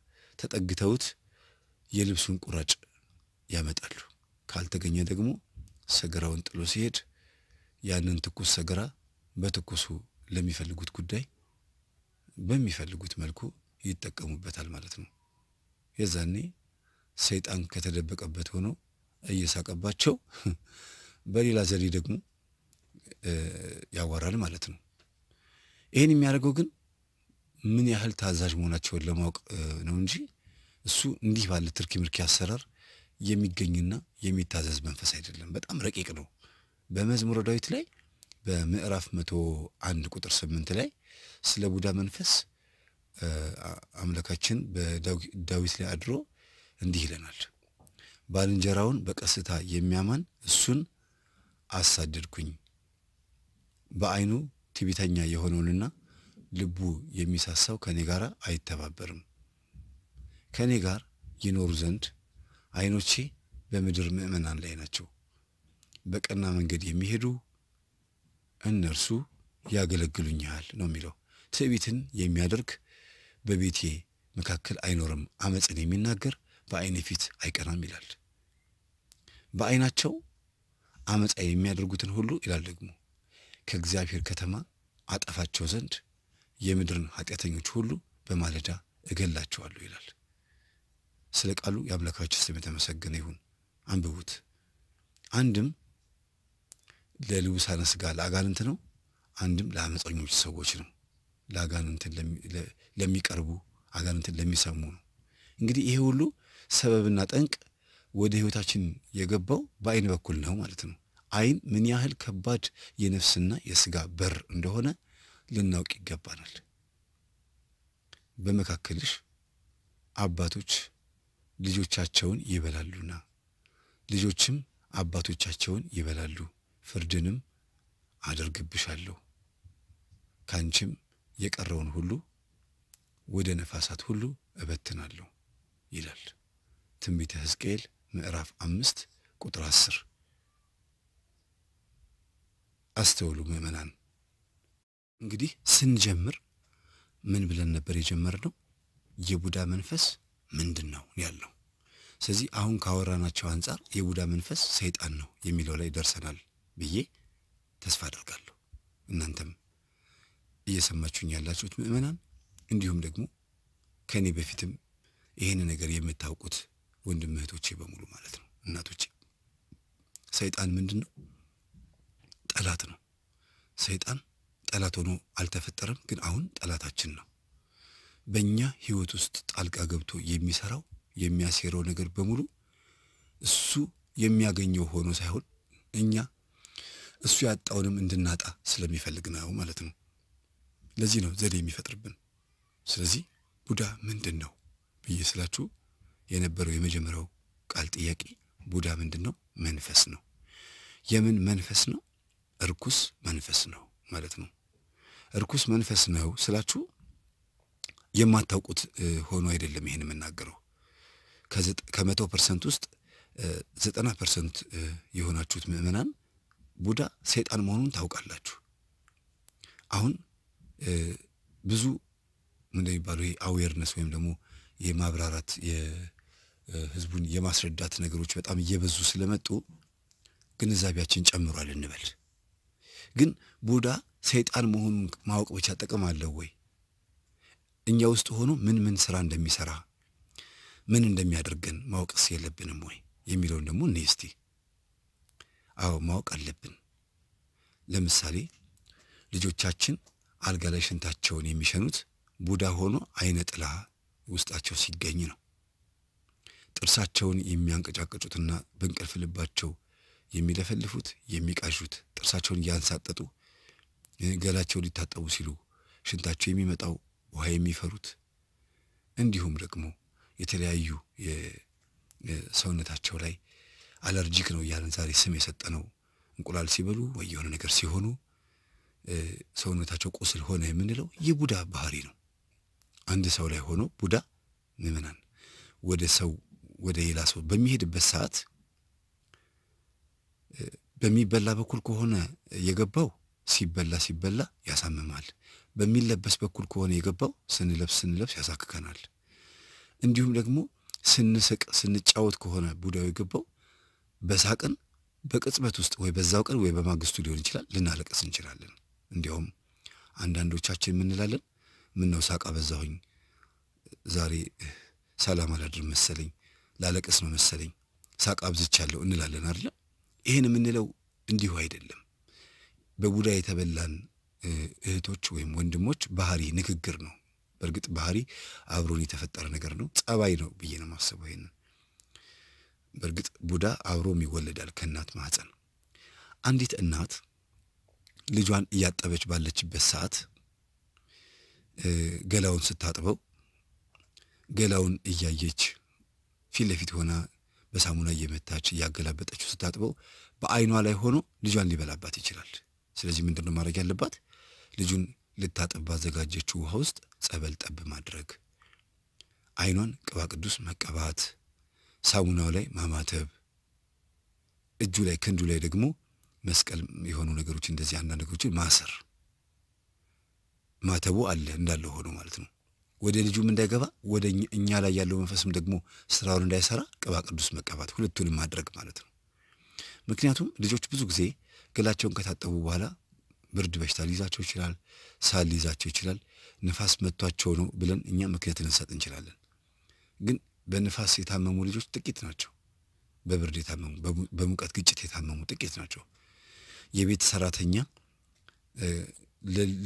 ተጠግተውት የልብሱን ቁራጭ ያመጣሉ። ካልተገኘ ደግሞ ሰገራውን ጥሎ ሲሄድ ያንን ትኩስ ሰገራ በትኩሱ ለሚፈልጉት ጉዳይ በሚፈልጉት መልኩ ይጠቀሙበታል ማለት ነው። የዛኔ ሰይጣን ከተደበቀበት ሆኖ እየሳቀባቸው በሌላ ዘዴ ደግሞ ያዋራል ማለት ነው። ይህን የሚያደርገው ግን ምን ያህል ታዛዥ መሆናቸውን ለማወቅ ነው እንጂ እሱ እንዲህ ባለ ትርኪ ምርኪ አሰራር የሚገኝና የሚታዘዝ መንፈስ አይደለም። በጣም ረቂቅ ነው። በመዝሙረ ዳዊት ላይ በምዕራፍ መቶ አንድ ቁጥር ስምንት ላይ ስለ ቡዳ መንፈስ አምላካችን በዳዊት ላይ አድሮ እንዲህ ይለናል፣ ባልንጀራውን በቀስታ የሚያማን እሱን አሳደድኩኝ፣ በዓይኑ ትቢተኛ የሆነውንና ልቡ የሚሳሳው ከእኔ ጋር አይተባበርም፣ ከእኔ ጋር ይኖሩ ዘንድ አይኖቼ በምድር ምእመናን ላይ ናቸው። በቀና መንገድ የሚሄዱ እነርሱ ያገለግሉኛል ነው የሚለው። ትዕቢትን የሚያደርግ በቤቴ መካከል አይኖርም፣ አመፅን የሚናገር በአይኔ ፊት አይቀናም ይላል። በአይናቸው አመፃ የሚያደርጉትን ሁሉ ይላል ደግሞ ከእግዚአብሔር ከተማ አጠፋቸው ዘንድ የምድርን ኃጢአተኞች ሁሉ በማለዳ እገላቸዋለሁ ይላል። ስለ ቃሉ የአምላካችን ስም የተመሰገነ ይሁን። አንብቡት። አንድም ለልዑሳነ ስጋ ለአጋንንት ነው፣ አንድም ለአመፀኞች ሰዎች ነው። ለአጋንንትን ለሚቀርቡ አጋንንትን ለሚሰሙ ነው። እንግዲህ ይሄ ሁሉ ሰበብና ጠንቅ ወደ ህይወታችን የገባው በአይን በኩል ነው ማለት ነው። አይን ምን ያህል ከባድ የነፍስና የስጋ በር እንደሆነ ልናውቅ ይገባናል። በመካከልሽ አባቶች ልጆቻቸውን ይበላሉና ልጆችም አባቶቻቸውን ይበላሉ። ፍርድንም አደርግብሻለሁ፣ ከአንቺም የቀረውን ሁሉ ወደ ነፋሳት ሁሉ እበትናለሁ ይላል ትንቢተ ሕዝቅኤል ምዕራፍ አምስት ቁጥር አስር አስተውሉ ምእመናን እንግዲህ ስንጀምር ምን ብለን ነበር የጀመርነው? የቡዳ መንፈስ ምንድን ነው ያለው። ስለዚህ አሁን ካወራናቸው አንጻር የቡዳ መንፈስ ሰይጣን ነው የሚለው ላይ ደርሰናል ብዬ ተስፋ አደርጋለሁ። እናንተም እየሰማችሁኝ ያላችሁት ምእመናን፣ እንዲሁም ደግሞ ከእኔ በፊትም ይህን ነገር የምታውቁት ወንድም እህቶቼ በሙሉ ማለት ነው እናቶቼ፣ ሰይጣን ምንድን ነው? ጠላት ነው። ሰይጣን ጠላት ሆኖ አልተፈጠረም፣ ግን አሁን ጠላታችን ነው። በእኛ ህይወት ውስጥ ጣልቃ ገብቶ የሚሰራው የሚያሴረው ነገር በሙሉ እሱ የሚያገኘው ሆኖ ሳይሆን እኛ እሱ ያጣውንም እንድናጣ ስለሚፈልግ ነው ማለት ነው። ለዚህ ነው ዘዴ የሚፈጥርብን። ስለዚህ ቡዳ ምንድን ነው ብዬ ስላችሁ የነበረው የመጀመሪያው ቃል ጥያቄ ቡዳ ምንድን ነው? መንፈስ ነው። የምን መንፈስ ነው? እርኩስ መንፈስ ነው ማለት ነው። እርኩስ መንፈስ ነው ስላችሁ የማታውቁት ሆኖ አይደለም ይሄን የምናገረው። ከመቶ ፐርሰንት ውስጥ ዘጠና ፐርሰንት የሆናችሁት ምእመናን ቡዳ ሰይጣን መሆኑን ታውቃላችሁ። አሁን ብዙ እንደሚባለው ይሄ አዌርነስ ወይም ደግሞ የማብራራት የህዝቡን የማስረዳት ነገሮች በጣም እየበዙ ስለመጡ ግንዛቤያችን ጨምሯል እንበል። ግን ቡዳ ሰይጣን መሆኑን ማወቅ ብቻ ጥቅም አለው ወይ? እኛ ውስጥ ሆኖ ምን ምን ስራ እንደሚሰራ ምን እንደሚያደርገን ማወቅስ የለብንም ወይ የሚለውን ደግሞ እኔ እስቲ። አዎ ማወቅ አለብን። ለምሳሌ ልጆቻችን አልጋ ላይ ሽንታቸውን የሚሸኑት ቡዳ ሆኖ አይነ ጥላ ውስጣቸው ሲገኝ ነው። ጥርሳቸውን የሚያንቀጫቅጩትና በእንቅልፍ ልባቸው የሚለፈልፉት የሚቃዡት ጥርሳቸውን እያንሳጠጡ ገላቸው ሊታጠቡ ሲሉ ሽንታቸው የሚመጣው ውሃ የሚፈሩት እንዲሁም ደግሞ የተለያዩ ሰውነታቸው ላይ አለርጂክ ነው እያለን ዛሬ ስም የሰጠነው እንቁላል ሲበሉ ወይ የሆነ ነገር ሲሆኑ ሰውነታቸው ቁስል ሆነ የምንለው የቡዳ ባህሪ ነው። አንድ ሰው ላይ ሆኖ ቡዳ ምዕመናን ወደ ሰው ወደ ሌላ ሰው በሚሄድበት ሰዓት በሚበላ በኩል ከሆነ የገባው ሲበላ ሲበላ ያሳምማል። በሚለበስ በኩል ከሆነ የገባው ስንለብስ ስንለብስ ያሳክከናል። እንዲሁም ደግሞ ስንስቅ ስንጫወት ከሆነ ቡዳው የገባው በሳቅን በቅጽበት ውስጥ ወይ በዛው ቀን ወይ በማግስቱ ሊሆን ይችላል ልናለቅስ እንችላለን። እንዲያውም አንዳንዶቻችን የምንላለን ምነው ሳቃ በዛሁኝ ዛሬ ሰላም አላድር መሰለኝ፣ ላለቅስ ነው መሰለኝ፣ ሳቅ አብዝቻለሁ እንላለን አይደለም። ይህን የምንለው እንዲሁ አይደለም። በቡዳ የተበላን እህቶች ወይም ወንድሞች ባህሪ ንግግር ነው። በእርግጥ ባህሪ አብሮን የተፈጠረ ነገር ነው፣ ጸባይ ነው ብዬ ነው ማስበው። ይሄንን በእርግጥ ቡዳ አብሮም ይወለዳል ከእናት ማህፀን። አንዲት እናት ልጇን እያጠበች ባለችበት ሰዓት ገላውን ስታጥበው ገላውን እያየች ፊት ለፊት ሆና በሳሙና እየመታች እያገላበጠችው ስታጥበው በአይኗ ላይ ሆኖ ልጇን ሊበላባት ይችላል። ስለዚህ ምንድን ነው ማድረግ ያለባት? ልጁን ልታጠብ ባዘጋጀችው ውሃ ውስጥ ጸበል ጠብ ማድረግ፣ አይኗን ቅባ ቅዱስ መቀባት፣ ሳሙናው ላይ ማማተብ፣ እጁ ላይ ክንዱ ላይ ደግሞ መስቀል የሆኑ ነገሮች እንደዚህ አንዳንድ ነገሮችን ማሰር ማተቡ አለ እንዳለ ሆኖ ማለት ነው። ወደ ልጁም እንዳይገባ ወደ እኛ ላይ ያለው መንፈስም ደግሞ ስራውን እንዳይሰራ ቅባ ቅዱስ መቀባት፣ ሁለቱንም ማድረግ ማለት ነው። ምክንያቱም ልጆች ብዙ ጊዜ ገላቸውን ከታጠቡ በኋላ ብርድ በሽታ ሊይዛቸው ይችላል፣ ሳል ሊይዛቸው ይችላል፣ ንፋስ መጥቷቸው ነው ብለን እኛ ምክንያት ልንሰጥ እንችላለን። ግን በንፋስ የታመሙ ልጆች ጥቂት ናቸው። በብርድ የታመሙ በሙቀት ግጭት የታመሙ ጥቂት ናቸው። የቤት ሰራተኛ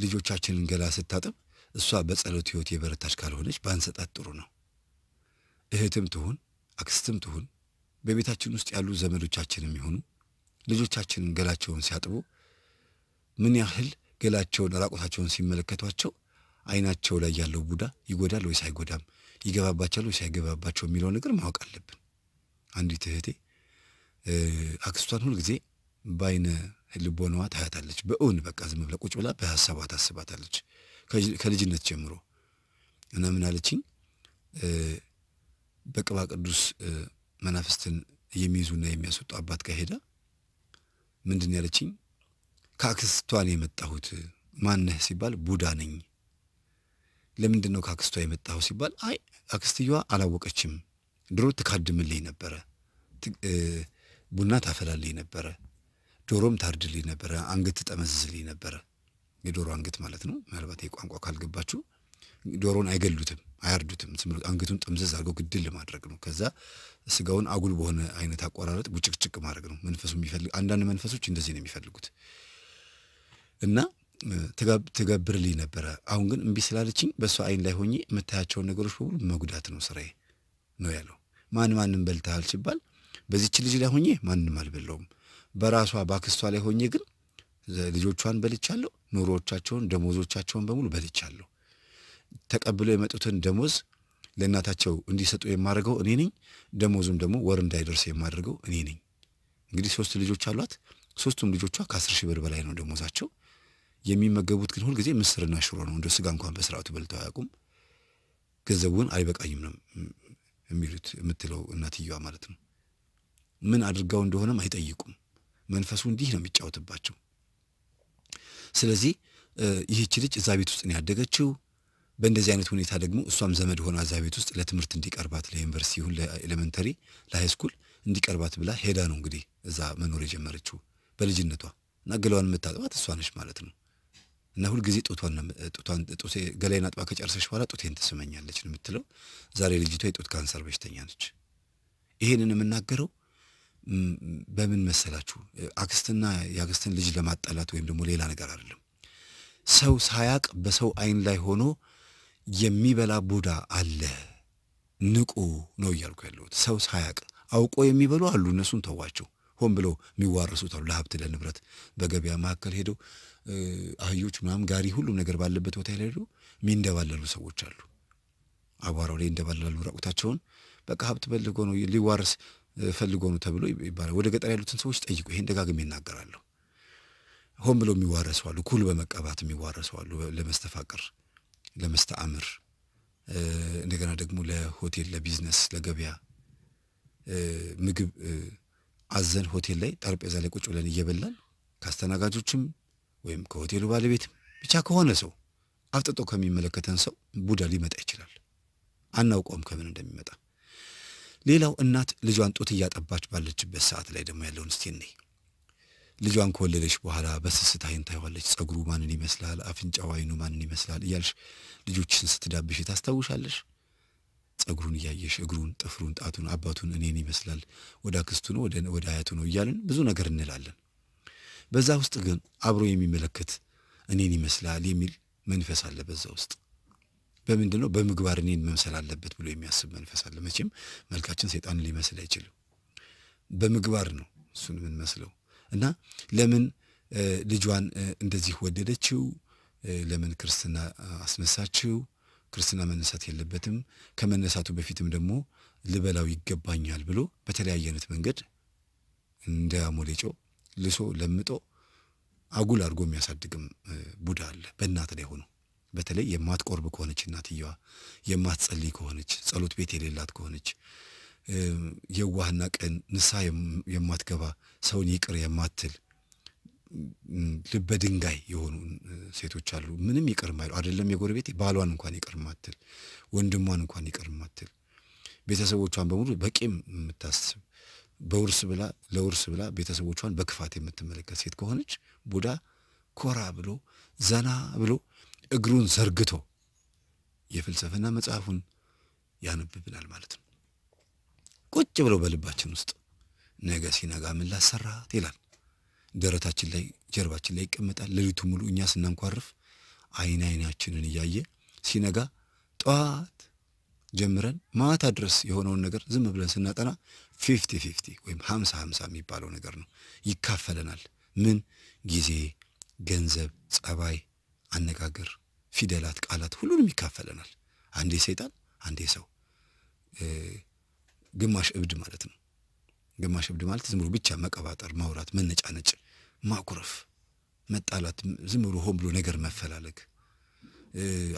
ልጆቻችንን ገላ ስታጥብ እሷ በጸሎት ህይወት የበረታች ካልሆነች ባንሰጣት ጥሩ ነው። እህትም ትሁን አክስትም ትሁን በቤታችን ውስጥ ያሉ ዘመዶቻችን የሚሆኑ ልጆቻችንን ገላቸውን ሲያጥቡ ምን ያህል ገላቸውን ራቆታቸውን ሲመለከቷቸው አይናቸው ላይ ያለው ቡዳ ይጎዳል ወይስ አይጎዳም፣ ይገባባቸዋል ወይስ አይገባባቸው የሚለው ነገር ማወቅ አለብን። አንዲት እህቴ አክስቷን ሁልጊዜ በአይነ ልቦናዋ ታያታለች። በእውን በቃ ዝም ብላ ቁጭ ብላ በሀሳቧ ታስባታለች ከልጅነት ጀምሮ እና ምን አለችኝ በቅባ ቅዱስ መናፍስትን የሚይዙና የሚያስወጡ አባት ከሄዳ ምንድን ያለችኝ ከአክስቷ የመጣሁት። ማነህ ሲባል ቡዳ ነኝ። ለምንድን ነው ከአክስቷ የመጣሁ ሲባል አይ አክስትየዋ አላወቀችም። ድሮ ትካድምልኝ ነበረ፣ ቡና ታፈላልኝ ነበረ፣ ዶሮም ታርድልኝ ነበረ፣ አንገት ትጠመዝዝልኝ ነበረ። የዶሮ አንገት ማለት ነው። ምናልባት የቋንቋ ካልገባችሁ ዶሮን አይገሉትም፣ አያርዱትም። ዝም አንገቱን ጠምዘዝ አድርገው ግድል ማድረግ ነው። ከዛ ስጋውን አጉል በሆነ አይነት አቆራረጥ ቡጭቅጭቅ ማድረግ ነው። መንፈሱ የሚፈልግ አንዳንድ መንፈሶች እንደዚህ ነው የሚፈልጉት። እና ትገብርልኝ ነበረ። አሁን ግን እምቢ ስላለችኝ በእሷ አይን ላይ ሆኜ የምታያቸውን ነገሮች በሙሉ መጉዳት ነው ስራዬ ነው ያለው። ማን ማንም በልተሃል ሲባል በዚች ልጅ ላይ ሆኜ ማንም አልበላውም። በራሷ ባክስቷ ላይ ሆኜ ግን ልጆቿን በልቻለሁ፣ ኑሮዎቻቸውን፣ ደሞዞቻቸውን በሙሉ በልቻለሁ። ተቀብለው የመጡትን ደሞዝ ለእናታቸው እንዲሰጡ የማደርገው እኔ ነኝ። ደሞዙም ደግሞ ወር እንዳይደርስ የማደርገው እኔ ነኝ። እንግዲህ ሶስት ልጆች አሏት። ሶስቱም ልጆቿ ከአስር ሺህ ብር በላይ ነው ደሞዛቸው። የሚመገቡት ግን ሁልጊዜ ምስርና ሽሮ ነው። እንደ ስጋ እንኳን በስርዓቱ በልተው አያውቁም። ገንዘቡን አይበቃኝም ነው የሚሉት የምትለው እናትየዋ ማለት ነው። ምን አድርገው እንደሆነም አይጠይቁም። መንፈሱ እንዲህ ነው የሚጫወትባቸው። ስለዚህ ይህች ልጅ እዛ ቤት ውስጥ ነው ያደገችው። በእንደዚህ አይነት ሁኔታ ደግሞ እሷም ዘመድ ሆና እዛ ቤት ውስጥ ለትምህርት እንዲቀርባት ለዩኒቨርሲቲ ይሁን ለኤሌመንተሪ ለሃይስኩል እንዲቀርባት ብላ ሄዳ ነው እንግዲህ እዛ መኖር የጀመረችው በልጅነቷ እና ገለዋን የምታጠባት እሷ ነች ማለት ነው። እና ሁልጊዜ ጡቷን ገላይን አጥባ ከጨረሰች በኋላ ጡቴን ትስመኛለች ነው የምትለው። ዛሬ ልጅቷ የጡት ካንሰር በሽተኛ ነች። ይሄንን የምናገረው በምን መሰላችሁ? አክስትና የአክስትን ልጅ ለማጣላት ወይም ደግሞ ሌላ ነገር አይደለም። ሰው ሳያቅ በሰው አይን ላይ ሆኖ የሚበላ ቡዳ አለ። ንቁ ነው እያልኩ ያለሁት። ሰው ሳያቅ አውቆ የሚበሉ አሉ። እነሱን ተዋቸው። ሆን ብለው የሚዋረሱት አሉ። ለሀብት ለንብረት በገበያ መካከል ሄደው አህዮች ምናምን ጋሪ ሁሉም ነገር ባለበት ቦታ ላይ የሚንደባለሉ ሰዎች አሉ። አቧራው ላይ እንደባለሉ ራቁታቸውን በቃ ሀብት ፈልጎ ነው ሊዋርስ ፈልጎ ነው ተብሎ ይባላል። ወደ ገጠር ያሉትን ሰዎች ጠይቁ፣ ይሄን ደጋግሜ ይናገራለሁ። ሆን ብሎ የሚዋረሰዋሉ፣ ኩል በመቀባት የሚዋረሰዋሉ፣ ለመስተፋቅር ለመስተአምር፣ እንደገና ደግሞ ለሆቴል፣ ለቢዝነስ፣ ለገበያ ምግብ አዘን ሆቴል ላይ ጠረጴዛ ላይ ቁጭ ብለን እየበላን ከአስተናጋጆችም ወይም ከሆቴሉ ባለቤት ብቻ ከሆነ ሰው አፍጥጦ ከሚመለከተን ሰው ቡዳ ሊመጣ ይችላል። አናውቀውም ከምን እንደሚመጣ። ሌላው እናት ልጇን ጡት እያጠባች ባለችበት ሰዓት ላይ ደግሞ ያለውን እስቲ እኔ ልጇን ከወለደች በኋላ በስስት አይን ታይዋለች። ጸጉሩ ማንን ይመስላል፣ አፍንጫው፣ አይኑ ማንን ይመስላል እያልሽ ልጆችን ስትዳብሽ ታስታውሻለሽ። ጸጉሩን እያየሽ እግሩን፣ ጥፍሩን፣ ጣቱን፣ አባቱን እኔን ይመስላል፣ ወደ አክስቱ ነው፣ ወደ አያቱ ነው እያልን ብዙ ነገር እንላለን። በዛ ውስጥ ግን አብሮ የሚመለከት እኔን ይመስላል የሚል መንፈስ አለ። በዛ ውስጥ በምንድን ነው በምግባር እኔን መምሰል አለበት ብሎ የሚያስብ መንፈስ አለ። መቼም መልካችን ሰይጣን ሊመስል አይችልም። በምግባር ነው እሱን የምንመስለው እና ለምን ልጇን እንደዚህ ወደደችው? ለምን ክርስትና አስነሳችው? ክርስትና መነሳት የለበትም። ከመነሳቱ በፊትም ደግሞ ልበላው ይገባኛል ብሎ በተለያየ አይነት መንገድ እንደ ሞሌጮ ልሶ ለምጦ አጉል አድርጎ የሚያሳድግም ቡዳ አለ። በእናት ላይ ሆኖ በተለይ የማትቆርብ ከሆነች እናትየዋ የማትጸልይ ከሆነች ጸሎት ቤት የሌላት ከሆነች የዋህና ቀን ንስሐ የማትገባ ሰውን ይቅር የማትል ልበ ድንጋይ የሆኑ ሴቶች አሉ። ምንም ይቅር ማይሉ አይደለም የጎረቤት ባሏን እንኳን ይቅር ማትል፣ ወንድሟን እንኳን ይቅር ማትል፣ ቤተሰቦቿን በሙሉ በቂም የምታስብ በውርስ ብላ ለውርስ ብላ ቤተሰቦቿን በክፋት የምትመለከት ሴት ከሆነች ቡዳ ኮራ ብሎ ዘና ብሎ እግሩን ዘርግቶ የፍልስፍና መጽሐፉን ያነብብናል ማለት ነው። ቁጭ ብሎ በልባችን ውስጥ ነገ ሲነጋ ምን ላሰራት ይላል። ደረታችን ላይ ጀርባችን ላይ ይቀመጣል። ሌሊቱ ሙሉ እኛ ስናንኳርፍ አይን አይናችንን እያየ ሲነጋ ጠዋት ጀምረን ማታ ድረስ የሆነውን ነገር ዝም ብለን ስናጠና ፊፍቲ ፊፍቲ ወይም ሀምሳ ሀምሳ የሚባለው ነገር ነው። ይካፈለናል። ምን ጊዜ፣ ገንዘብ፣ ጸባይ፣ አነጋገር፣ ፊደላት፣ ቃላት ሁሉንም ይካፈለናል። አንዴ ሰይጣን፣ አንዴ ሰው፣ ግማሽ እብድ ማለት ነው። ግማሽ እብድ ማለት ዝም ብሎ ብቻ መቀባጠር፣ ማውራት፣ መነጫነጭ፣ ማኩረፍ፣ መጣላት፣ ዝም ብሎ ሆን ብሎ ነገር መፈላለግ፣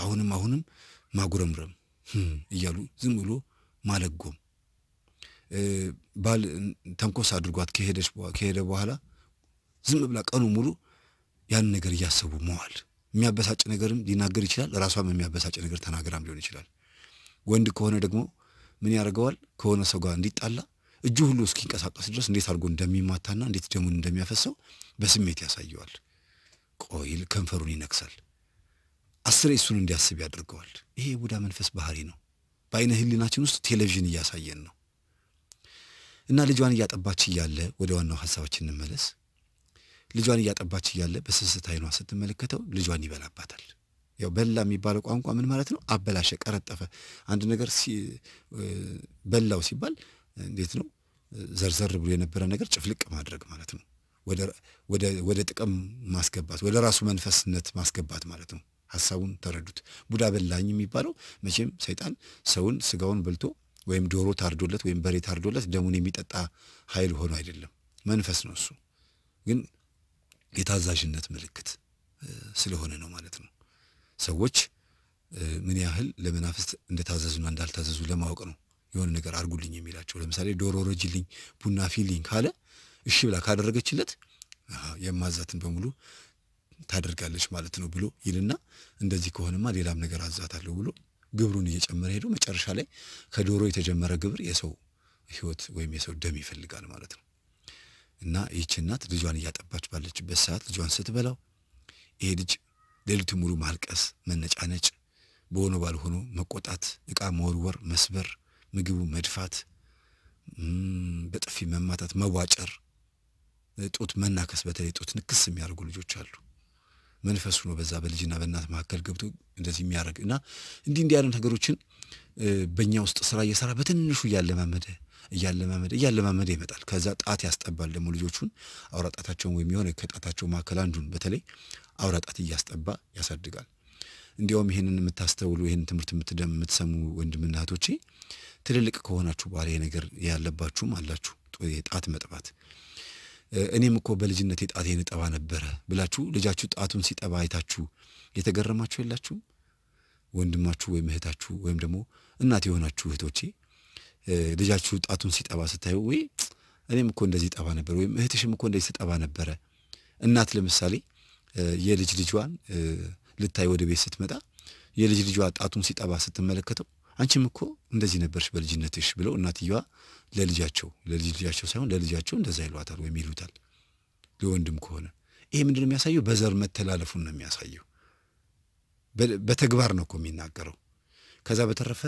አሁንም አሁንም ማጉረምረም እያሉ ዝም ብሎ ማለጎም ባል ተንኮስ አድርጓት ከሄደ በኋላ ዝም ብላ ቀኑ ሙሉ ያንን ነገር እያሰቡ መዋል የሚያበሳጭ ነገርም ሊናገር ይችላል። ራሷም የሚያበሳጭ ነገር ተናግራም ሊሆን ይችላል። ወንድ ከሆነ ደግሞ ምን ያደርገዋል? ከሆነ ሰው ጋር እንዲጣላ እጁ ሁሉ እስኪንቀሳቀስ ድረስ እንዴት አድርጎ እንደሚማታና እንዴት ደሙን እንደሚያፈሰው በስሜት ያሳየዋል። ቆይል ከንፈሩን ይነክሳል። አስሬ እሱን እንዲያስብ ያደርገዋል። ይሄ የቡዳ መንፈስ ባህሪ ነው። በአይነ ህሊናችን ውስጥ ቴሌቪዥን እያሳየን ነው። እና ልጇን እያጠባች እያለ ወደ ዋናው ሀሳባችን እንመለስ። ልጇን እያጠባች እያለ በስስት አይኗ ስትመለከተው ልጇን ይበላባታል። ያው በላ የሚባለው ቋንቋ ምን ማለት ነው? አበላሸ፣ ቀረጠፈ። አንድ ነገር በላው ሲባል እንዴት ነው? ዘርዘር ብሎ የነበረ ነገር ጭፍልቅ ማድረግ ማለት ነው። ወደ ጥቅም ማስገባት፣ ወደ ራሱ መንፈስነት ማስገባት ማለት ነው። ሀሳቡን ተረዱት። ቡዳ በላኝ የሚባለው መቼም ሰይጣን ሰውን ስጋውን በልቶ ወይም ዶሮ ታርዶለት ወይም በሬ ታርዶለት ደሙን የሚጠጣ ኃይል ሆኖ አይደለም። መንፈስ ነው። እሱ ግን የታዛዥነት ምልክት ስለሆነ ነው ማለት ነው። ሰዎች ምን ያህል ለመናፍስት እንደታዘዙና እንዳልታዘዙ ለማወቅ ነው የሆነ ነገር አድርጉልኝ የሚላቸው። ለምሳሌ ዶሮ ረጅልኝ፣ ቡና ፊልኝ ካለ እሺ ብላ ካደረገችለት የማዛትን በሙሉ ታደርጋለች ማለት ነው ብሎ ይልና እንደዚህ ከሆነማ ሌላም ነገር አዛታለሁ ብሎ ግብሩን እየጨመረ ሄዶ መጨረሻ ላይ ከዶሮ የተጀመረ ግብር የሰው ህይወት ወይም የሰው ደም ይፈልጋል ማለት ነው። እና ይህች እናት ልጇን እያጠባች ባለችበት ሰዓት ልጇን ስትበላው ይሄ ልጅ ሌሊቱ ሙሉ ማልቀስ፣ መነጫነጭ፣ በሆነ ባልሆኖ መቆጣት፣ እቃ መወርወር፣ መስበር፣ ምግቡ መድፋት፣ በጥፊ መማታት፣ መዋጨር፣ ጡት መናከስ፣ በተለይ ጡት ንክስ የሚያደርጉ ልጆች አሉ። መንፈሱ ነው በዛ በልጅና በእናት መካከል ገብቶ እንደዚህ የሚያደርግ እና እንዲህ እንዲህ ያለ ነገሮችን በእኛ ውስጥ ስራ እየሰራ በትንሹ እያለማመደ እያለማመደ እያለማመደ ይመጣል። ከዛ ጣት ያስጠባል ደግሞ ልጆቹን አውራ ጣታቸውን ወይም የሆነ ከጣታቸው መካከል አንዱን በተለይ አውራ ጣት እያስጠባ ያሳድጋል። እንዲያውም ይህንን የምታስተውሉ ይህን ትምህርት የምትደም የምትሰሙ ወንድምና እህቶቼ ትልልቅ ከሆናችሁ በኋላ ይሄ ነገር ያለባችሁም አላችሁ ጣት መጥባት እኔም እኮ በልጅነት የጣት ንጠባ ነበረ ብላችሁ ልጃችሁ ጣቱን ሲጠባ አይታችሁ የተገረማችሁ የላችሁም? ወንድማችሁ ወይም እህታችሁ ወይም ደግሞ እናት የሆናችሁ እህቶቼ ልጃችሁ ጣቱን ሲጠባ ስታዩ ወይ እኔም እኮ እንደዚህ ጠባ ነበር ወይም እህትሽም እኮ እንደዚህ ተጠባ ነበረ። እናት ለምሳሌ የልጅ ልጇን ልታይ ወደ ቤት ስትመጣ የልጅ ልጇ ጣቱን ሲጠባ ስትመለከተው አንቺም እኮ እንደዚህ ነበርሽ በልጅነትሽ ብለው እናትየዋ ለልጃቸው ለልጃቸው ልጃቸው ሳይሆን ለልጃቸው እንደዛ ይሏታል ወይም ይሉታል ለወንድም ከሆነ ይሄ ምንድን ነው የሚያሳየው? በዘር መተላለፉን ነው የሚያሳየው። በተግባር ነው እኮ የሚናገረው። ከዛ በተረፈ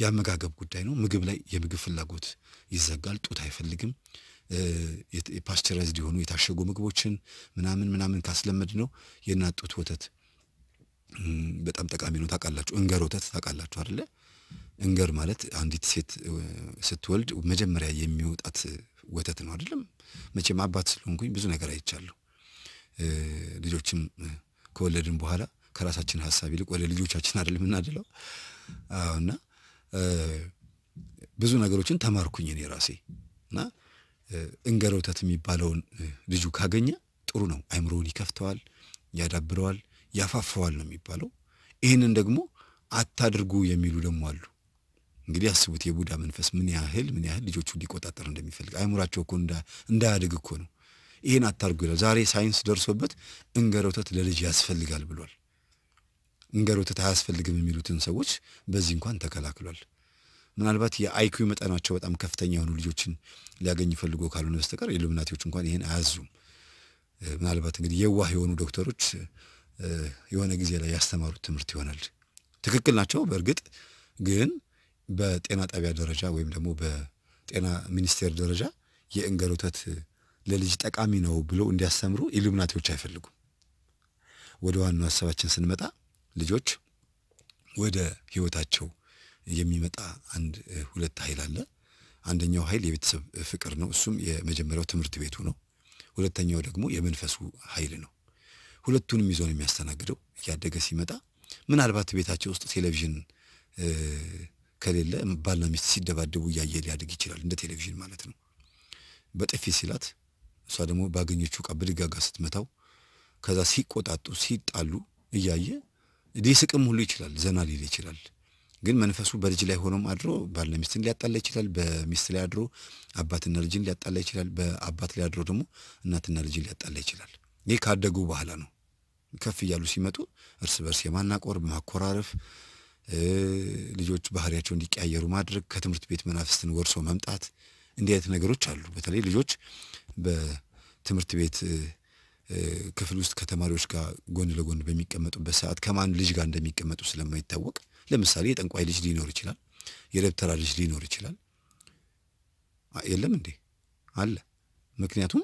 የአመጋገብ ጉዳይ ነው። ምግብ ላይ የምግብ ፍላጎት ይዘጋል። ጡት አይፈልግም። የፓስቸራይዝድ የሆኑ የታሸጉ ምግቦችን ምናምን ምናምን ካስለመድ ነው የእናት ጡት ወተት በጣም ጠቃሚ ነው። ታውቃላችሁ እንገር ወተት ታውቃላችሁ አይደለ? እንገር ማለት አንዲት ሴት ስትወልድ መጀመሪያ የሚወጣት ወተት ነው አይደለም? መቼም አባት ስለሆንኩኝ ብዙ ነገር አይቻለሁ። ልጆችም ከወለድን በኋላ ከራሳችን ሀሳብ ይልቅ ወደ ልጆቻችን አይደለም እናድለው እና ብዙ ነገሮችን ተማርኩኝ እኔ ራሴ እና እንገር ወተት የሚባለውን ልጁ ካገኘ ጥሩ ነው። አይምሮውን ይከፍተዋል፣ ያዳብረዋል። ያፋፈዋል ነው የሚባለው። ይህንን ደግሞ አታድርጉ የሚሉ ደግሞ አሉ። እንግዲህ አስቡት የቡዳ መንፈስ ምን ያህል ምን ያህል ልጆቹ ሊቆጣጠር እንደሚፈልግ አይምራቸው እኮ እንዳያድግ እኮ ነው። ይህን አታድርጉ ይላል። ዛሬ ሳይንስ ደርሶበት እንገረ ወተት ለልጅ ያስፈልጋል ብሏል። እንገረ ወተት አያስፈልግም የሚሉትን ሰዎች በዚህ እንኳን ተከላክሏል። ምናልባት የአይኪው መጠናቸው በጣም ከፍተኛ የሆኑ ልጆችን ሊያገኝ ፈልጎ ካልሆነ በስተቀር ኢሉሚናቲዎች እንኳን ይህን አያዙም። ምናልባት እንግዲህ የዋህ የሆኑ ዶክተሮች የሆነ ጊዜ ላይ ያስተማሩት ትምህርት ይሆናል። ትክክል ናቸው። በእርግጥ ግን በጤና ጣቢያ ደረጃ ወይም ደግሞ በጤና ሚኒስቴር ደረጃ የእንገል ወተት ለልጅ ጠቃሚ ነው ብለው እንዲያስተምሩ ኢሉሚናቲዎች አይፈልጉም። ወደ ዋናው ሀሳባችን ስንመጣ ልጆች ወደ ህይወታቸው የሚመጣ አንድ ሁለት ኃይል አለ። አንደኛው ኃይል የቤተሰብ ፍቅር ነው። እሱም የመጀመሪያው ትምህርት ቤቱ ነው። ሁለተኛው ደግሞ የመንፈሱ ኃይል ነው። ሁለቱንም ይዞ ነው የሚያስተናግደው። እያደገ ሲመጣ ምናልባት ቤታቸው ውስጥ ቴሌቪዥን ከሌለ ባልና ሚስት ሲደባደቡ እያየ ሊያድግ ይችላል። እንደ ቴሌቪዥን ማለት ነው። በጥፊ ሲላት፣ እሷ ደግሞ ባገኘችው ዕቃ ብድጋጋ ስትመታው፣ ከዛ ሲቆጣጡ ሲጣሉ እያየ ሊስቅም ሁሉ ይችላል፣ ዘና ሊል ይችላል። ግን መንፈሱ በልጅ ላይ ሆኖም አድሮ ባልና ሚስትን ሊያጣላ ይችላል። በሚስት ላይ አድሮ አባትና ልጅን ሊያጣላ ይችላል። በአባት ላይ አድሮ ደግሞ እናትና ልጅን ሊያጣላ ይችላል። ይህ ካደጉ በኋላ ነው። ከፍ እያሉ ሲመጡ እርስ በርስ የማናቆር ማኮራረፍ፣ ልጆች ባህሪያቸው እንዲቀያየሩ ማድረግ፣ ከትምህርት ቤት መናፍስትን ወርሶ መምጣት፣ እንዲህ አይነት ነገሮች አሉ። በተለይ ልጆች በትምህርት ቤት ክፍል ውስጥ ከተማሪዎች ጋር ጎን ለጎን በሚቀመጡበት ሰዓት ከማን ልጅ ጋር እንደሚቀመጡ ስለማይታወቅ ለምሳሌ የጠንቋይ ልጅ ሊኖር ይችላል፣ የደብተራ ልጅ ሊኖር ይችላል። የለም እንዴ አለ። ምክንያቱም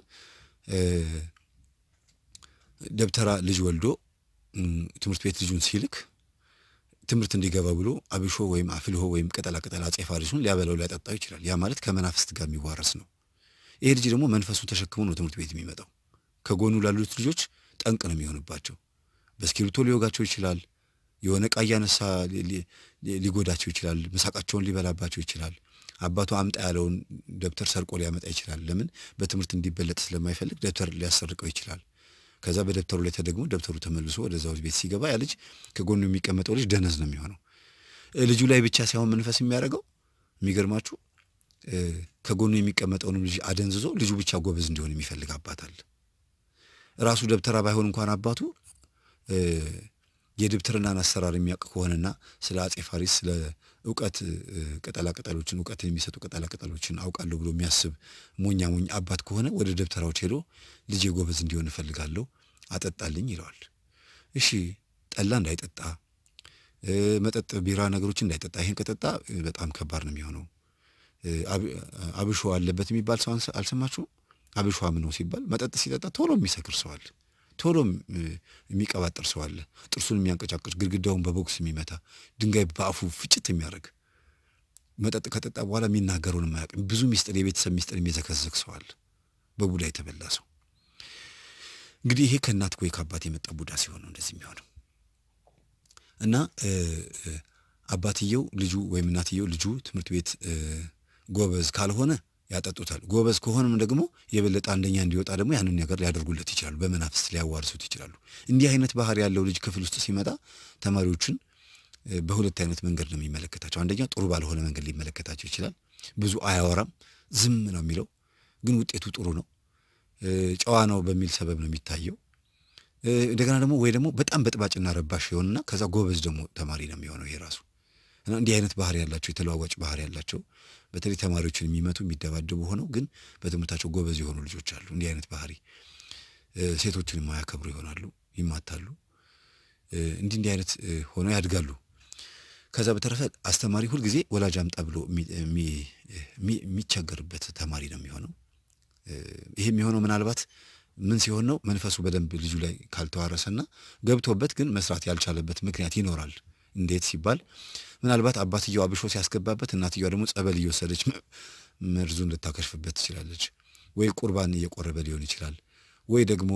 ደብተራ ልጅ ወልዶ ትምህርት ቤት ልጁን ሲልክ ትምህርት እንዲገባ ብሎ አብሾ ወይም አፍልሆ ወይም ቅጠላቅጠል አጼፋ ልጁን ሊያበላው ሊያጠጣው ይችላል። ያ ማለት ከመናፍስት ጋር የሚዋረስ ነው። ይሄ ልጅ ደግሞ መንፈሱን ተሸክሞ ነው ትምህርት ቤት የሚመጣው። ከጎኑ ላሉት ልጆች ጠንቅ ነው የሚሆንባቸው። በእስክሪብቶ ሊወጋቸው ይችላል። የሆነ ዕቃ እያነሳ ሊጎዳቸው ይችላል። ምሳቃቸውን ሊበላባቸው ይችላል። አባቱ አምጣ ያለውን ደብተር ሰርቆ ሊያመጣ ይችላል። ለምን? በትምህርት እንዲበለጥ ስለማይፈልግ ደብተር ሊያሰርቀው ይችላል። ከዛ በደብተሩ ላይ ተደግሞ ደብተሩ ተመልሶ ወደዛ ቤት ሲገባ ያ ልጅ ከጎኑ የሚቀመጠው ልጅ ደነዝ ነው የሚሆነው። ልጁ ላይ ብቻ ሳይሆን መንፈስ የሚያደርገው የሚገርማችሁ ከጎኑ የሚቀመጠውንም ልጅ አደንዝዞ ልጁ ብቻ ጎበዝ እንዲሆን የሚፈልግ አለ። ራሱ ደብተራ ባይሆን እንኳን አባቱ የድብትርናን አሰራር የሚያውቅ ከሆነና ስለ አጼ ፋሪስ ስለ እውቀት ቅጠላቅጠሎችን እውቀት የሚሰጡ ቅጠላ ቅጠሎችን አውቃለሁ ብሎ የሚያስብ ሞኛ ሞኝ አባት ከሆነ ወደ ደብተራዎች ሄዶ ልጄ ጎበዝ እንዲሆን እፈልጋለሁ አጠጣልኝ ይለዋል። እሺ ጠላ እንዳይጠጣ መጠጥ፣ ቢራ ነገሮች እንዳይጠጣ፣ ይህን ከጠጣ በጣም ከባድ ነው የሚሆነው። አብሾ አለበት የሚባል ሰው አልሰማችሁም? አብሾ ምን ነው ሲባል መጠጥ ሲጠጣ ቶሎ የሚሰክር ሰዋል። ቶሎ የሚቀባ ጥርስ አለ። ጥርሱን የሚያንቀጫቅጭ፣ ግድግዳውን በቦክስ የሚመታ፣ ድንጋይ በአፉ ፍጭት የሚያደርግ፣ መጠጥ ከጠጣ በኋላ የሚናገረውን የማያውቅ ብዙ ሚስጥር፣ የቤተሰብ ሚስጥር የሚዘከዝክ ሰው አለ። በቡዳ የተበላ ሰው እንግዲህ ይሄ ከእናት ወይ ከአባት የመጣ ቡዳ ሲሆን ነው እንደዚህ የሚሆነው እና አባትየው ልጁ ወይም እናትየው ልጁ ትምህርት ቤት ጎበዝ ካልሆነ ያጠጡታል። ጎበዝ ከሆነም ደግሞ የበለጠ አንደኛ እንዲወጣ ደግሞ ያንን ነገር ሊያደርጉለት ይችላሉ። በመናፍስት ሊያዋርሱት ይችላሉ። እንዲህ አይነት ባህሪ ያለው ልጅ ክፍል ውስጥ ሲመጣ ተማሪዎችን በሁለት አይነት መንገድ ነው የሚመለከታቸው። አንደኛ ጥሩ ባልሆነ መንገድ ሊመለከታቸው ይችላል። ብዙ አያወራም፣ ዝም ነው የሚለው፣ ግን ውጤቱ ጥሩ ነው። ጨዋ ነው በሚል ሰበብ ነው የሚታየው። እንደገና ደግሞ ወይ ደግሞ በጣም በጥባጭና ረባሽ የሆንና ከዛ ጎበዝ ደግሞ ተማሪ ነው የሚሆነው ይሄ ራሱ እና እንዲህ አይነት ባህሪ ያላቸው የተለዋዋጭ ባህሪ ያላቸው በተለይ ተማሪዎችን የሚመቱ የሚደባደቡ ሆነው ግን በትምህርታቸው ጎበዝ የሆኑ ልጆች አሉ። እንዲህ አይነት ባህሪ ሴቶችን የማያከብሩ ይሆናሉ፣ ይማታሉ። እንዲህ እንዲህ አይነት ሆነው ያድጋሉ። ከዛ በተረፈ አስተማሪ ሁልጊዜ ወላጅ አምጣ ብሎ የሚቸገርበት ተማሪ ነው የሚሆነው። ይሄ የሚሆነው ምናልባት ምን ሲሆን ነው? መንፈሱ በደንብ ልጁ ላይ ካልተዋረሰና ገብቶበት ግን መስራት ያልቻለበት ምክንያት ይኖራል። እንዴት ሲባል ምናልባት አባትየዋ አብሾ ሲያስገባበት እናትየዋ ደግሞ ጸበል እየወሰደች መርዙን ልታከሽፍበት ትችላለች። ወይ ቁርባን እየቆረበ ሊሆን ይችላል። ወይ ደግሞ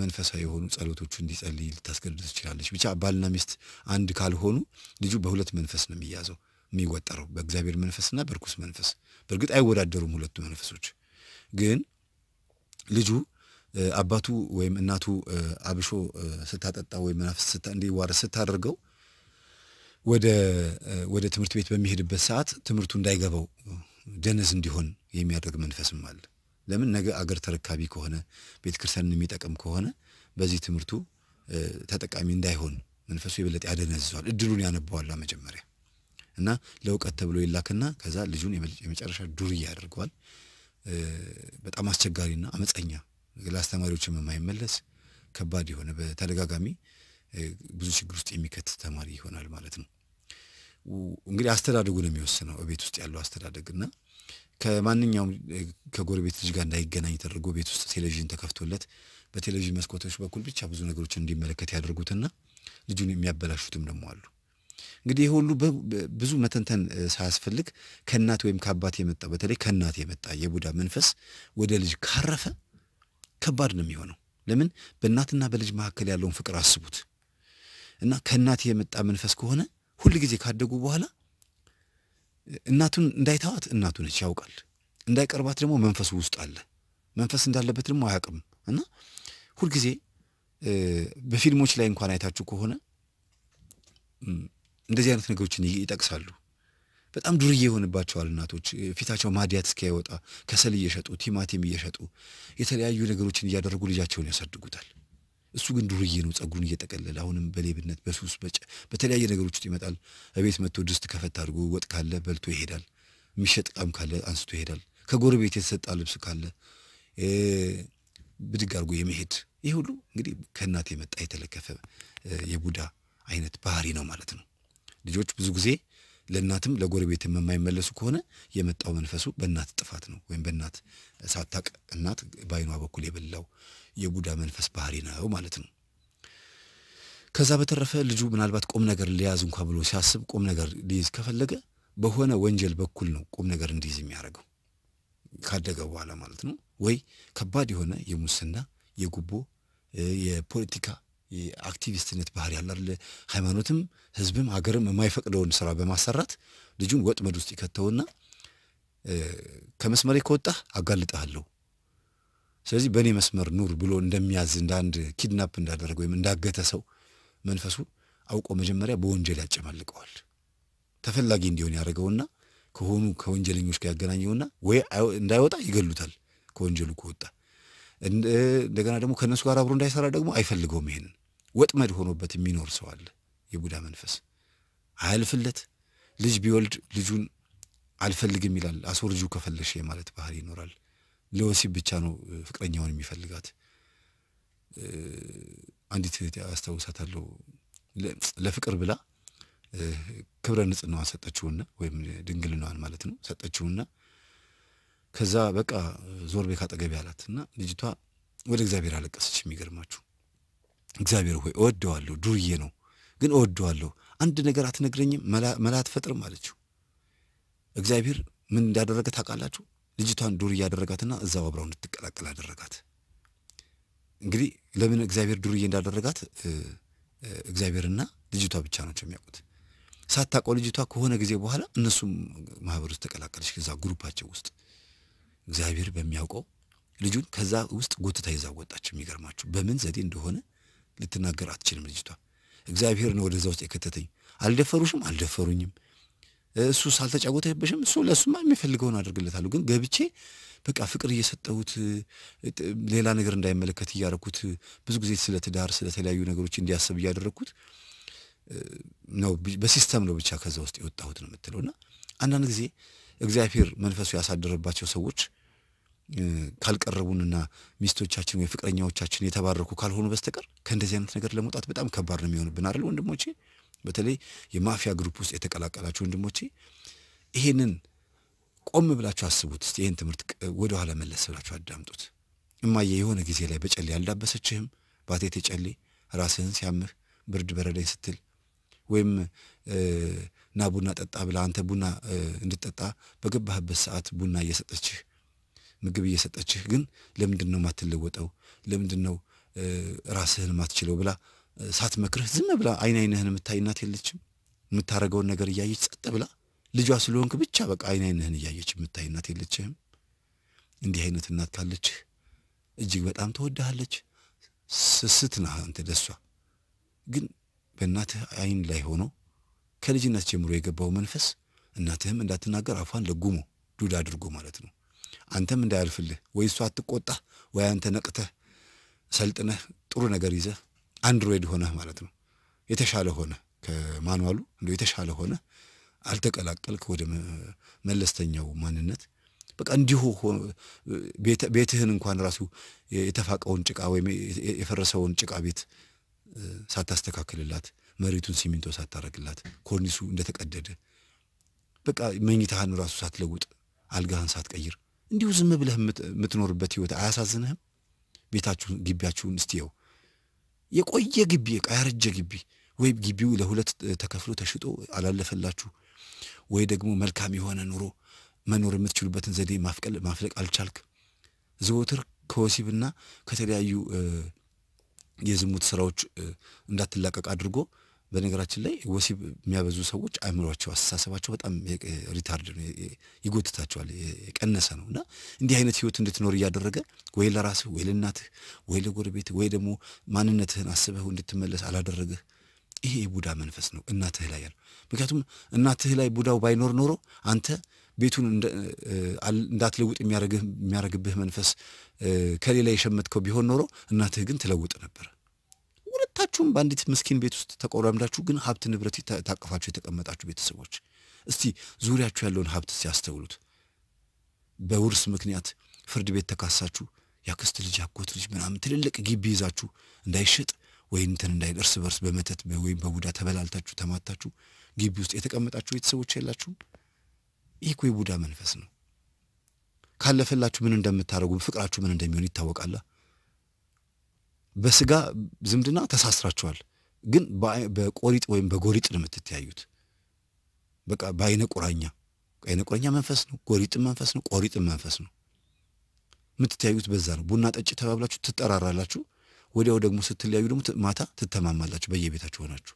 መንፈሳዊ የሆኑ ጸሎቶቹ እንዲጸልይ ልታስገድድ ትችላለች። ብቻ ባልና ሚስት አንድ ካልሆኑ ልጁ በሁለት መንፈስ ነው የሚያዘው የሚወጠረው፣ በእግዚአብሔር መንፈስና በርኩስ መንፈስ። በእርግጥ አይወዳደሩም ሁለቱ መንፈሶች። ግን ልጁ አባቱ ወይም እናቱ አብሾ ስታጠጣ ወይም መናፍስት እንዲዋረስ ስታደርገው ወደ ትምህርት ቤት በሚሄድበት ሰዓት ትምህርቱ እንዳይገባው ደነዝ እንዲሆን የሚያደርግ መንፈስም አለ። ለምን ነገ አገር ተረካቢ ከሆነ ቤተ ክርስቲያንን የሚጠቅም ከሆነ በዚህ ትምህርቱ ተጠቃሚ እንዳይሆን መንፈሱ የበለጠ ያደነዝዟል፣ እድሉን ያነባዋላ መጀመሪያ እና ለእውቀት ተብሎ ይላክና ከዛ ልጁን የመጨረሻ ዱርዬ ያደርገዋል። በጣም አስቸጋሪና አመፀኛ ለአስተማሪዎችም የማይመለስ ከባድ የሆነ በተደጋጋሚ ብዙ ችግር ውስጥ የሚከት ተማሪ ይሆናል ማለት ነው። እንግዲህ አስተዳደጉ ነው የሚወስነው ቤት ውስጥ ያለው አስተዳደግ እና ከማንኛውም ከጎረቤት ልጅ ጋር እንዳይገናኝ ተደርጎ ቤት ውስጥ ቴሌቪዥን ተከፍቶለት በቴሌቪዥን መስኮቶች በኩል ብቻ ብዙ ነገሮችን እንዲመለከት ያደርጉትና ልጁን የሚያበላሹትም ደግሞ አሉ። እንግዲህ ይህ ሁሉ ብዙ መተንተን ሳያስፈልግ ከእናት ወይም ከአባት የመጣ በተለይ ከእናት የመጣ የቡዳ መንፈስ ወደ ልጅ ካረፈ ከባድ ነው የሚሆነው። ለምን በእናትና በልጅ መካከል ያለውን ፍቅር አስቡት እና ከእናት የመጣ መንፈስ ከሆነ ሁል ጊዜ ካደጉ በኋላ እናቱን እንዳይተዋት እናቱ ነች ያውቃል። እንዳይቀርባት ደግሞ መንፈሱ ውስጥ አለ። መንፈስ እንዳለበት ደግሞ አያውቅም እና ሁልጊዜ በፊልሞች ላይ እንኳን አይታችሁ ከሆነ እንደዚህ አይነት ነገሮችን ይጠቅሳሉ። በጣም ዱርዬ የሆንባቸዋል እናቶች ፊታቸው ማዲያት እስኪያይወጣ ከሰል እየሸጡ ቲማቲም እየሸጡ የተለያዩ ነገሮችን እያደረጉ ልጃቸውን ያሳድጉታል። እሱ ግን ዱርዬ ነው። ጸጉሩን እየጠቀለለ አሁንም በሌብነት በሱስ በተለያየ ነገሮች ውስጥ ይመጣል። እቤት መጥቶ ድስት ከፈት አድርጎ ወጥ ካለ በልቶ ይሄዳል። የሚሸጥ ዕቃም ካለ አንስቶ ይሄዳል። ከጎረቤት የተሰጣ ልብስ ካለ ብድግ አድርጎ የመሄድ ይህ ሁሉ እንግዲህ ከእናት የመጣ የተለከፈ የቡዳ አይነት ባህሪ ነው ማለት ነው። ልጆች ብዙ ጊዜ ለእናትም ለጎረቤትም የማይመለሱ ከሆነ የመጣው መንፈሱ በእናት ጥፋት ነው፣ ወይም በእናት ሳታቅ እናት በአይኗ በኩል የበላው የቡዳ መንፈስ ባህሪ ነው ማለት ነው። ከዛ በተረፈ ልጁ ምናልባት ቁም ነገር ሊያዝ እንኳ ብሎ ሲያስብ ቁም ነገር ሊይዝ ከፈለገ በሆነ ወንጀል በኩል ነው ቁም ነገር እንዲይዝ የሚያደርገው ካደገ በኋላ ማለት ነው። ወይ ከባድ የሆነ የሙስና የጉቦ የፖለቲካ የአክቲቪስትነት ባህሪ ያላለ ሃይማኖትም ህዝብም ሀገርም የማይፈቅደውን ስራ በማሰራት ልጁን ወጥመድ ውስጥ ይከተውና ከመስመሬ ከወጣህ አጋልጠሃለሁ ስለዚህ በእኔ መስመር ኑር ብሎ እንደሚያዝ እንደ አንድ ኪድናፕ እንዳደረገ ወይም እንዳገተ ሰው መንፈሱ አውቆ መጀመሪያ በወንጀል ያጨማልቀዋል። ተፈላጊ እንዲሆን ያደረገውና ከሆኑ ከወንጀለኞች ጋር ያገናኘውና ወይ እንዳይወጣ ይገሉታል። ከወንጀሉ ከወጣ እንደገና ደግሞ ከእነሱ ጋር አብሮ እንዳይሰራ ደግሞ አይፈልገውም። ይሄንን ወጥመድ ሆኖበት የሚኖር ሰው አለ። የቡዳ መንፈስ አያልፍለት። ልጅ ቢወልድ ልጁን አልፈልግም ይላል። አስወርጁ ከፈለሽ ማለት ባህሪ ይኖራል። ለወሲብ ብቻ ነው ፍቅረኛውን የሚፈልጋት። አንዲት እህት አስታውሳታለሁ ለፍቅር ብላ ክብረ ንጽህናዋን ሰጠችውና ወይም ድንግልናዋን ማለት ነው ሰጠችውና ከዛ በቃ ዞር ቤካ አጠገቢ አላት እና ልጅቷ ወደ እግዚአብሔር አለቀሰች። የሚገርማችሁ እግዚአብሔር ሆይ እወደዋለሁ፣ ዱርዬ ነው ግን እወደዋለሁ። አንድ ነገር አትነግረኝም፣ መላ አትፈጥርም አለችው። እግዚአብሔር ምን እንዳደረገ ታውቃላችሁ? ልጅቷን ዱር እያደረጋትና እዛው አብራው እንድትቀላቀል አደረጋት። እንግዲህ ለምን እግዚአብሔር ዱርዬ እንዳደረጋት እግዚአብሔርና ልጅቷ ብቻ ናቸው የሚያውቁት። ሳታውቀው ልጅቷ ከሆነ ጊዜ በኋላ እነሱም ማህበር ውስጥ ተቀላቀለች። ከዛ ግሩፓቸው ውስጥ እግዚአብሔር በሚያውቀው ልጁን ከዛ ውስጥ ጎትታ ይዛ ወጣች። የሚገርማችሁ በምን ዘዴ እንደሆነ ልትናገር አትችልም ልጅቷ። እግዚአብሔር ነው ወደዛ ውስጥ የከተተኝ። አልደፈሩሽም? አልደፈሩኝም። እሱስ አልተጫወተብሽም? እሱ ለእሱማ የሚፈልገውን አደርግለታለሁ፣ ግን ገብቼ በቃ ፍቅር እየሰጠሁት ሌላ ነገር እንዳይመለከት እያደረኩት ብዙ ጊዜ ስለ ትዳር ስለተለያዩ ነገሮች እንዲያስብ እያደረግኩት ነው። በሲስተም ነው ብቻ ከዛ ውስጥ የወጣሁት ነው የምትለው እና አንዳንድ ጊዜ እግዚአብሔር መንፈሱ ያሳደረባቸው ሰዎች ካልቀረቡንና ሚስቶቻችን ወይ ፍቅረኛዎቻችን የተባረኩ ካልሆኑ በስተቀር ከእንደዚህ አይነት ነገር ለመውጣት በጣም ከባድ ነው የሚሆንብን አይደል ወንድሞቼ? በተለይ የማፊያ ግሩፕ ውስጥ የተቀላቀላችሁ ወንድሞቼ ይሄንን ቆም ብላችሁ አስቡት። እስቲ ይህን ትምህርት ወደ ኋላ መለስ ብላችሁ አዳምጡት። እማዬ የሆነ ጊዜ ላይ በጨሌ አልዳበሰችህም? ባቴቴ ጨሌ ራስህን ሲያምህ ብርድ በረደኝ ስትል ወይም ና ቡና ጠጣ ብላ አንተ ቡና እንድጠጣ በገባህበት ሰዓት ቡና እየሰጠችህ ምግብ እየሰጠችህ ግን ለምንድን ነው ማትለወጠው? ለምንድን ነው ራስህን ማትችለው ብላ ሳትመክርህ ዝም ብላ አይን አይንህን የምታይ እናት የለችም? የምታደርገውን ነገር እያየች ጸጥ ብላ ልጇ ስለሆንክ ብቻ በቃ አይን አይንህን እያየች የምታይ እናት የለችህም? እንዲህ አይነት እናት ካለችህ እጅግ በጣም ትወድሃለች። ስስት ነህ አንተ ደሷ። ግን በእናትህ አይን ላይ ሆኖ ከልጅነት ጀምሮ የገባው መንፈስ እናትህም እንዳትናገር አፏን ለጉሞ ዱድ አድርጎ ማለት ነው። አንተም እንዳያልፍልህ ወይ እሷ አትቆጣ ወይ አንተ ነቅተህ ሰልጥነህ ጥሩ ነገር ይዘህ አንድሮይድ ሆነህ ማለት ነው። የተሻለ ሆነ ከማንዋሉ እንደ የተሻለ ሆነ አልተቀላቀልክ ወደ መለስተኛው ማንነት በቃ እንዲሁ ቤትህን እንኳን ራሱ የተፋቀውን ጭቃ ወይም የፈረሰውን ጭቃ ቤት ሳታስተካክልላት፣ መሬቱን ሲሚንቶ ሳታረግላት፣ ኮርኒሱ እንደተቀደደ በቃ መኝታህን ራሱ ሳትለውጥ፣ አልጋህን ሳትቀይር እንዲሁ ዝም ብለህ የምትኖርበት ህይወት አያሳዝንህም? ቤታችሁን፣ ግቢያችሁን እስቲየው የቆየ ግቢ ያረጀ ግቢ ወይም ግቢው ለሁለት ተከፍሎ ተሽጦ አላለፈላችሁ ወይ ደግሞ መልካም የሆነ ኑሮ መኖር የምትችሉበትን ዘዴ ማፍቀል ማፍለቅ አልቻልክ። ዘወትር ከወሲብና ከተለያዩ የዝሙት ስራዎች እንዳትላቀቅ አድርጎ በነገራችን ላይ ወሲብ የሚያበዙ ሰዎች አእምሯቸው፣ አስተሳሰባቸው በጣም ሪታርድ ነው፣ ይጎትታቸዋል፣ የቀነሰ ነው እና እንዲህ አይነት ህይወት እንድትኖር እያደረገ ወይ ለራስህ ወይ ለእናትህ ወይ ለጎረቤት ወይ ደግሞ ማንነትህን አስበህ እንድትመለስ አላደረገህ። ይሄ የቡዳ መንፈስ ነው እናትህ ላይ ያለው። ምክንያቱም እናትህ ላይ ቡዳው ባይኖር ኖሮ አንተ ቤቱን እንዳትለውጥ የሚያረግብህ መንፈስ ከሌላ የሸመትከው ቢሆን ኖሮ እናትህ ግን ትለውጥ ነበር። ሁለታችሁም በአንዲት ምስኪን ቤት ውስጥ ተቆራምዳችሁ ግን ሀብት ንብረት ታቀፋችሁ የተቀመጣችሁ ቤተሰቦች እስቲ ዙሪያችሁ ያለውን ሀብት ሲያስተውሉት። በውርስ ምክንያት ፍርድ ቤት ተካሳችሁ ያክስት ልጅ ያጎት ልጅ ምናምን ትልልቅ ግቢ ይዛችሁ እንዳይሸጥ ወይም እንትን እንዳይ እርስ በርስ በመተት ወይም በቡዳ ተበላልታችሁ ተማታችሁ ግቢ ውስጥ የተቀመጣችሁ ቤተሰቦች የላችሁ? ይህ እኮ የቡዳ መንፈስ ነው። ካለፈላችሁ ምን እንደምታደርጉ ፍቅራችሁ ምን እንደሚሆን ይታወቃላ። በስጋ ዝምድና ተሳስራችኋል፣ ግን በቆሪጥ ወይም በጎሪጥ ነው የምትተያዩት። በቃ በአይነ ቁራኛ አይነ ቁራኛ መንፈስ ነው፣ ጎሪጥም መንፈስ ነው፣ ቆሪጥም መንፈስ ነው። የምትተያዩት በዛ ነው። ቡና ጠጭ ተባብላችሁ ትጠራራላችሁ። ወዲያው ደግሞ ስትለያዩ ደግሞ ማታ ትተማማላችሁ። በየቤታችሁ ሆናችሁ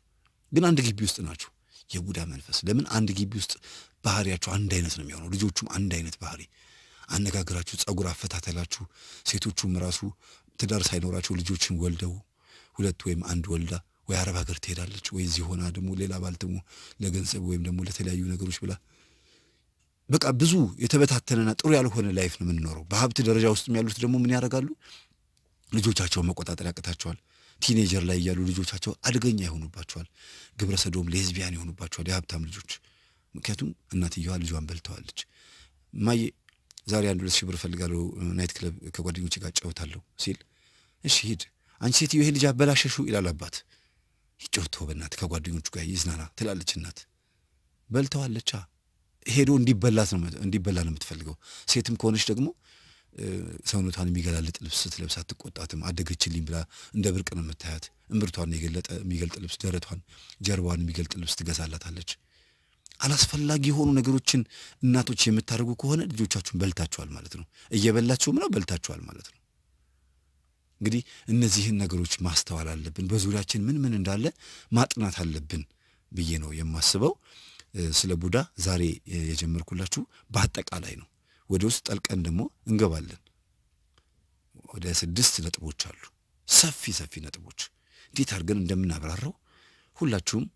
ግን አንድ ግቢ ውስጥ ናችሁ። የቡዳ መንፈስ ለምን አንድ ግቢ ውስጥ ባህሪያችሁ አንድ አይነት ነው የሚሆነው። ልጆቹም አንድ አይነት ባህሪ፣ አነጋገራችሁ፣ ጸጉር አፈታተላችሁ፣ ሴቶቹም ራሱ ትዳር ሳይኖራቸው ልጆችን ወልደው ሁለት ወይም አንድ ወልዳ ወይ አረብ ሀገር ትሄዳለች ወይ እዚህ ሆና ደግሞ ሌላ ባል ደግሞ ለገንዘብ ወይም ደግሞ ለተለያዩ ነገሮች ብላ በቃ ብዙ የተበታተነና ጥሩ ያልሆነ ላይፍ ነው የምንኖረው። በሀብት ደረጃ ውስጥም ያሉት ደግሞ ምን ያደርጋሉ? ልጆቻቸውን መቆጣጠር ያቅታቸዋል። ቲኔጀር ላይ እያሉ ልጆቻቸው አደገኛ ይሆኑባቸዋል። ግብረ ሰዶም ሌዝቢያን ይሆኑባቸዋል የሀብታም ልጆች። ምክንያቱም እናትየዋ ልጇን በልተዋለች። ማዬ ዛሬ አንድ ሁለት ሺህ ብር እፈልጋለሁ ናይት ክለብ ከጓደኞች ጋር ጨውታለሁ ሲል እሺ ሂድ፣ አንቺ ሴትዮ ይሄ ልጅ አበላሸሹ ይላል አባት። ይጮቶ በእናት ከጓደኞቹ ጋር ይዝናና ትላለች እናት። በልተዋለቻ ሄዶ እንዲበላት ነው እንዲበላ ነው የምትፈልገው። ሴትም ከሆነች ደግሞ ሰውነቷን የሚገላልጥ ልብስ ስትለብስ አትቆጣትም። አደገችልኝ ብላ እንደ ብርቅ ነው የምታያት። እምብርቷን የገለጠ የሚገልጥ ልብስ፣ ደረቷን፣ ጀርባዋን የሚገልጥ ልብስ ትገዛላታለች። አላስፈላጊ የሆኑ ነገሮችን እናቶች የምታደርጉ ከሆነ ልጆቻችሁን በልታችኋል ማለት ነው። እየበላችሁም ነው፣ በልታችኋል ማለት ነው። እንግዲህ እነዚህን ነገሮች ማስተዋል አለብን። በዙሪያችን ምን ምን እንዳለ ማጥናት አለብን ብዬ ነው የማስበው። ስለ ቡዳ ዛሬ የጀመርኩላችሁ በአጠቃላይ ነው። ወደ ውስጥ ጠልቀን ደግሞ እንገባለን። ወደ ስድስት ነጥቦች አሉ፣ ሰፊ ሰፊ ነጥቦች። እንዴት አድርገን እንደምናብራራው ሁላችሁም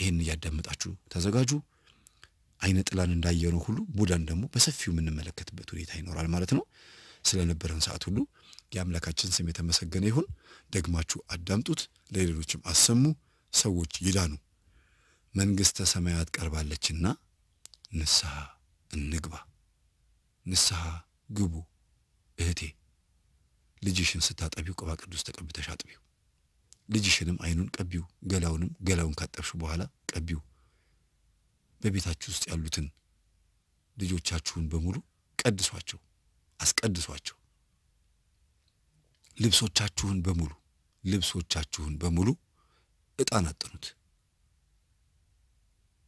ይህን እያዳመጣችሁ ተዘጋጁ። አይነ ጥላን እንዳየነው ሁሉ ቡዳን ደግሞ በሰፊው የምንመለከትበት ሁኔታ ይኖራል ማለት ነው። ስለነበረን ሰዓት ሁሉ የአምላካችን ስም የተመሰገነ ይሁን። ደግማችሁ አዳምጡት፣ ለሌሎችም አሰሙ፣ ሰዎች ይዳኑ። መንግሥተ ሰማያት ቀርባለችና ንስሐ እንግባ። ንስሐ ግቡ። እህቴ ልጅሽን ስታጠቢው ቅባ ቅዱስ ተቀብተሽ አጥቢው። ልጅሽንም አይኑን ቀቢው፣ ገላውንም ገላውን ካጠብሽ በኋላ ቀቢው። በቤታችሁ ውስጥ ያሉትን ልጆቻችሁን በሙሉ ቀድሷቸው፣ አስቀድሷቸው። ልብሶቻችሁን በሙሉ ልብሶቻችሁን በሙሉ ዕጣን አጥኑት።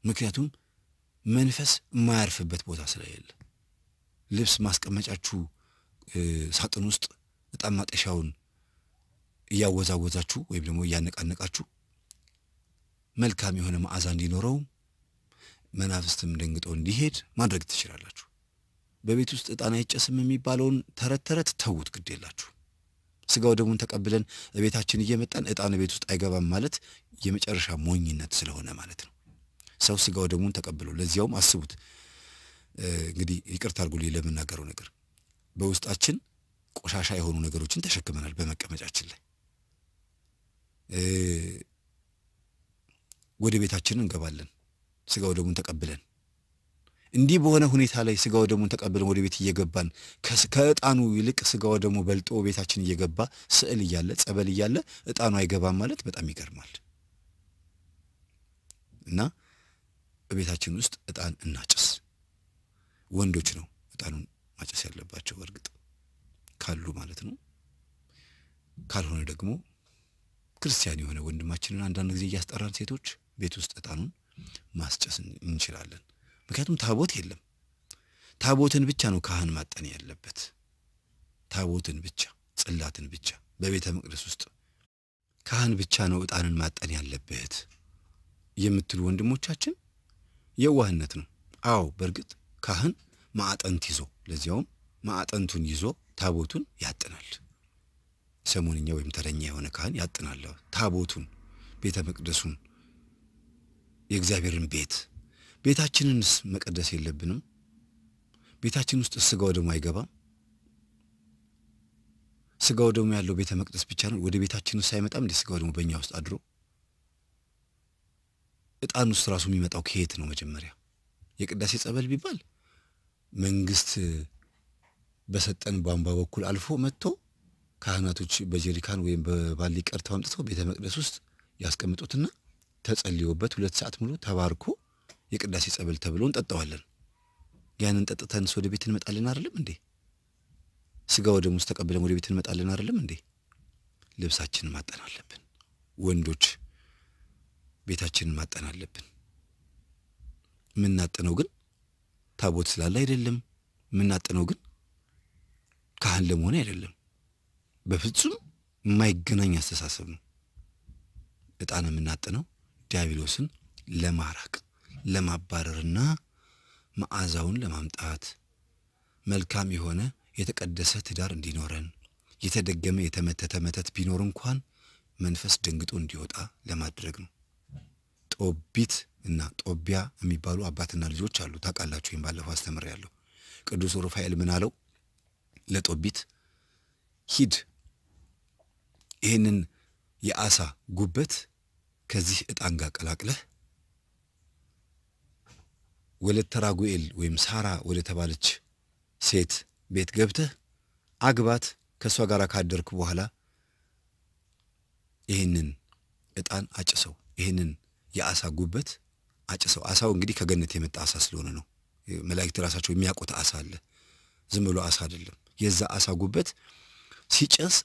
ምክንያቱም መንፈስ የማያርፍበት ቦታ ስለሌለ ልብስ ማስቀመጫችሁ ሳጥን ውስጥ ዕጣን ማጤሻውን እያወዛወዛችሁ ወይም ደግሞ እያነቃነቃችሁ መልካም የሆነ መዓዛ እንዲኖረውም መናፍስትም ደንግጦ እንዲሄድ ማድረግ ትችላላችሁ። በቤት ውስጥ ዕጣን አይጨስም የሚባለውን ተረት ተረት ተዉት፣ ግድ የላችሁ። ስጋው ደሙን ተቀብለን ቤታችን እየመጣን እጣን ቤት ውስጥ አይገባም ማለት የመጨረሻ ሞኝነት ስለሆነ ማለት ነው። ሰው ስጋው ደሙን ተቀብሎ ለዚያውም አስቡት እንግዲህ ይቅርታ አድርጉልኝ ለምናገረው ነገር በውስጣችን ቆሻሻ የሆኑ ነገሮችን ተሸክመናል በመቀመጫችን ላይ ወደ ቤታችን እንገባለን ስጋው ደሙን ተቀብለን እንዲህ በሆነ ሁኔታ ላይ ስጋው ደግሞ ተቀብለን ወደ ቤት እየገባን ከእጣኑ ይልቅ ስጋው ደግሞ በልጦ ቤታችን እየገባ ስዕል እያለ ጸበል እያለ እጣኑ አይገባም ማለት በጣም ይገርማል። እና ቤታችን ውስጥ እጣን እናጭስ። ወንዶች ነው እጣኑን ማጨስ ያለባቸው እርግጥ ካሉ ማለት ነው። ካልሆነ ደግሞ ክርስቲያን የሆነ ወንድማችንን አንዳንድ ጊዜ እያስጠራን ሴቶች ቤት ውስጥ እጣኑን ማስጨስ እንችላለን። ምክንያቱም ታቦት የለም። ታቦትን ብቻ ነው ካህን ማጠን ያለበት። ታቦትን ብቻ፣ ጽላትን ብቻ በቤተ መቅደስ ውስጥ ካህን ብቻ ነው ዕጣንን ማጠን ያለበት የምትሉ ወንድሞቻችን የዋህነት ነው። አዎ በእርግጥ ካህን ማዕጠንት ይዞ ለዚያውም ማዕጠንቱን ይዞ ታቦቱን ያጥናል። ሰሞንኛ ወይም ተረኛ የሆነ ካህን ያጥናል ታቦቱን፣ ቤተ መቅደሱን፣ የእግዚአብሔርን ቤት ቤታችንንስ መቀደስ የለብንም? ቤታችን ውስጥ ስጋው ደግሞ አይገባም? ስጋው ደግሞ ያለው ቤተ መቅደስ ብቻ ነው። ወደ ቤታችን ውስጥ አይመጣም እንዴ? ስጋው ደግሞ በእኛ ውስጥ አድሮ እጣን ውስጥ ራሱ የሚመጣው ከየት ነው? መጀመሪያ የቅዳሴ ጸበል ቢባል መንግስት በሰጠን ቧንቧ በኩል አልፎ መጥቶ ካህናቶች በጀሪካን ወይም በባሊ ቀርተው አምጥተው ቤተ መቅደስ ውስጥ ያስቀምጡትና ተጸልዮበት ሁለት ሰዓት ሙሉ ተባርኮ የቅዳሴ ጸበል ተብሎ እንጠጣዋለን። ያንን ጠጥተንስ ወደ ቤት እንመጣለን አይደለም እንዴ? ስጋ ወደ ሙስ ተቀብለን ወደ ቤት እንመጣለን አይደለም እንዴ? ልብሳችንን ማጠን አለብን። ወንዶች ቤታችንን ማጠን አለብን። የምናጥነው ግን ታቦት ስላለ አይደለም። የምናጥነው ግን ካህን ለመሆን አይደለም። በፍጹም የማይገናኝ አስተሳሰብ ነው። ዕጣን የምናጥነው ዲያብሎስን ለማራቅ ለማባረርና መዓዛውን ለማምጣት መልካም የሆነ የተቀደሰ ትዳር እንዲኖረን የተደገመ የተመተተ መተት ቢኖር እንኳን መንፈስ ደንግጦ እንዲወጣ ለማድረግ ነው። ጦቢት እና ጦቢያ የሚባሉ አባትና ልጆች አሉ። ታውቃላችሁ፣ ወይም ባለፈው ያለው ቅዱስ ሩፋኤል ምን አለው ለጦቢት? ሂድ ይህንን የአሳ ጉበት ከዚህ ዕጣን ጋር ቀላቅለህ ወለተ ራጉኤል ወይም ሳራ ወደ ተባለች ሴት ቤት ገብተህ አግባት። ከእሷ ጋር ካደርክ በኋላ ይህንን እጣን አጭሰው፣ ይህንን የአሳ ጉበት አጭሰው። አሳው እንግዲህ ከገነት የመጣ አሳ ስለሆነ ነው። መላእክት ራሳቸው የሚያውቁት አሳ አለ። ዝም ብሎ አሳ አይደለም። የዛ አሳ ጉበት ሲጨስ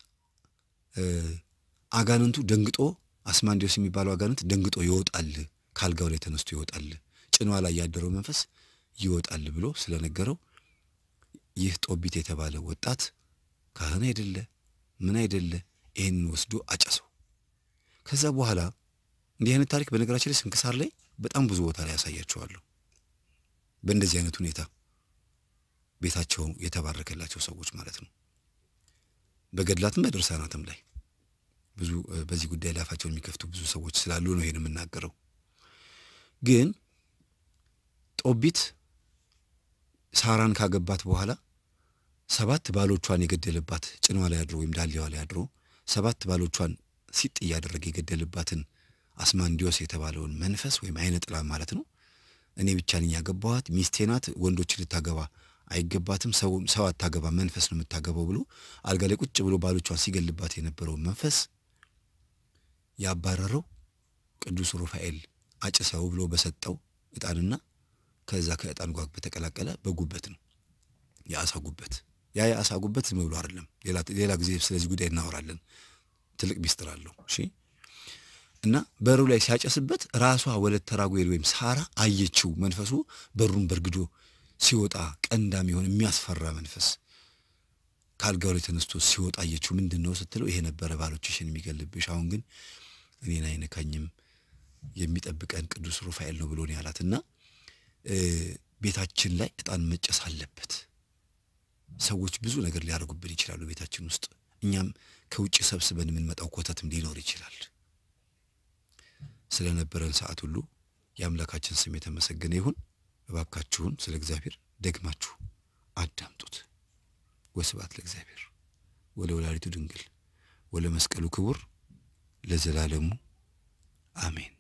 አጋንንቱ ደንግጦ፣ አስማንዲዮስ የሚባለው አጋንንት ደንግጦ ይወጣል። ካልጋው ላይ ተነስቶ ይወጣል። ጭኗ ላይ ያደረው መንፈስ ይወጣል ብሎ ስለነገረው ይህ ጦቢት የተባለ ወጣት ካህን አይደለ ምን አይደለ ይህንን ወስዶ አጨሰው። ከዛ በኋላ እንዲህ አይነት ታሪክ በነገራችን ላይ ስንክሳር ላይ በጣም ብዙ ቦታ ላይ ያሳያቸዋለሁ። በእንደዚህ አይነት ሁኔታ ቤታቸው የተባረከላቸው ሰዎች ማለት ነው። በገድላትም በድርሳናትም ላይ ብዙ በዚህ ጉዳይ ላይ አፋቸውን የሚከፍቱ ብዙ ሰዎች ስላሉ ነው ይሄን የምናገረው ግን ጦቢት ሳራን ካገባት በኋላ ሰባት ባሎቿን የገደለባት ጭኗ ላይ አድሮ ወይም ዳሌዋ ላይ አድሮ ሰባት ባሎቿን ሲጥ እያደረገ የገደልባትን አስማንዲዮስ የተባለውን መንፈስ ወይም አይነ ጥላ ማለት ነው። እኔ ብቻ ነኝ ያገባኋት፣ ሚስቴ ናት፣ ወንዶች ልታገባ አይገባትም፣ ሰው አታገባ፣ መንፈስ ነው የምታገባው ብሎ አልጋ ላይ ቁጭ ብሎ ባሎቿን ሲገልባት የነበረውን መንፈስ ያባረረው ቅዱስ ሩፋኤል አጭሰው ብሎ በሰጠው እጣንና። ከዛ ከእጣን ጓግ በተቀላቀለ በጉበት ነው። የአሳ ጉበት ያ የአሳ ጉበት ዝም ብሎ አይደለም። ሌላ ጊዜ ስለዚህ ጉዳይ እናወራለን። ትልቅ ሚስጥር አለው። እሺ እና በሩ ላይ ሲያጨስበት ራሷ ወለተ ራጉኤል ወይም ሳራ አየችው። መንፈሱ በሩን በርግዶ ሲወጣ ቀንዳም የሆነ የሚያስፈራ መንፈስ ከአልጋው ላይ ተነስቶ ሲወጣ አየችው። ምንድን ነው ስትለው ይሄ ነበረ ባሎችሽን የሚገልብሽ፣ አሁን ግን እኔን አይነካኝም የሚጠብቀን ቅዱስ ሩፋኤል ነው ብሎን ያላት እና ቤታችን ላይ እጣን መጨስ አለበት። ሰዎች ብዙ ነገር ሊያደርጉብን ይችላሉ ቤታችን ውስጥ። እኛም ከውጭ ሰብስበን የምንመጣው ኮተትም ሊኖር ይችላል። ስለነበረን ሰዓት ሁሉ የአምላካችን ስም የተመሰገነ ይሁን። እባካችሁን ስለ እግዚአብሔር ደግማችሁ አዳምጡት። ወስብሐት ለእግዚአብሔር ወለወላዲቱ ድንግል ወለመስቀሉ ክቡር ለዘላለሙ አሜን።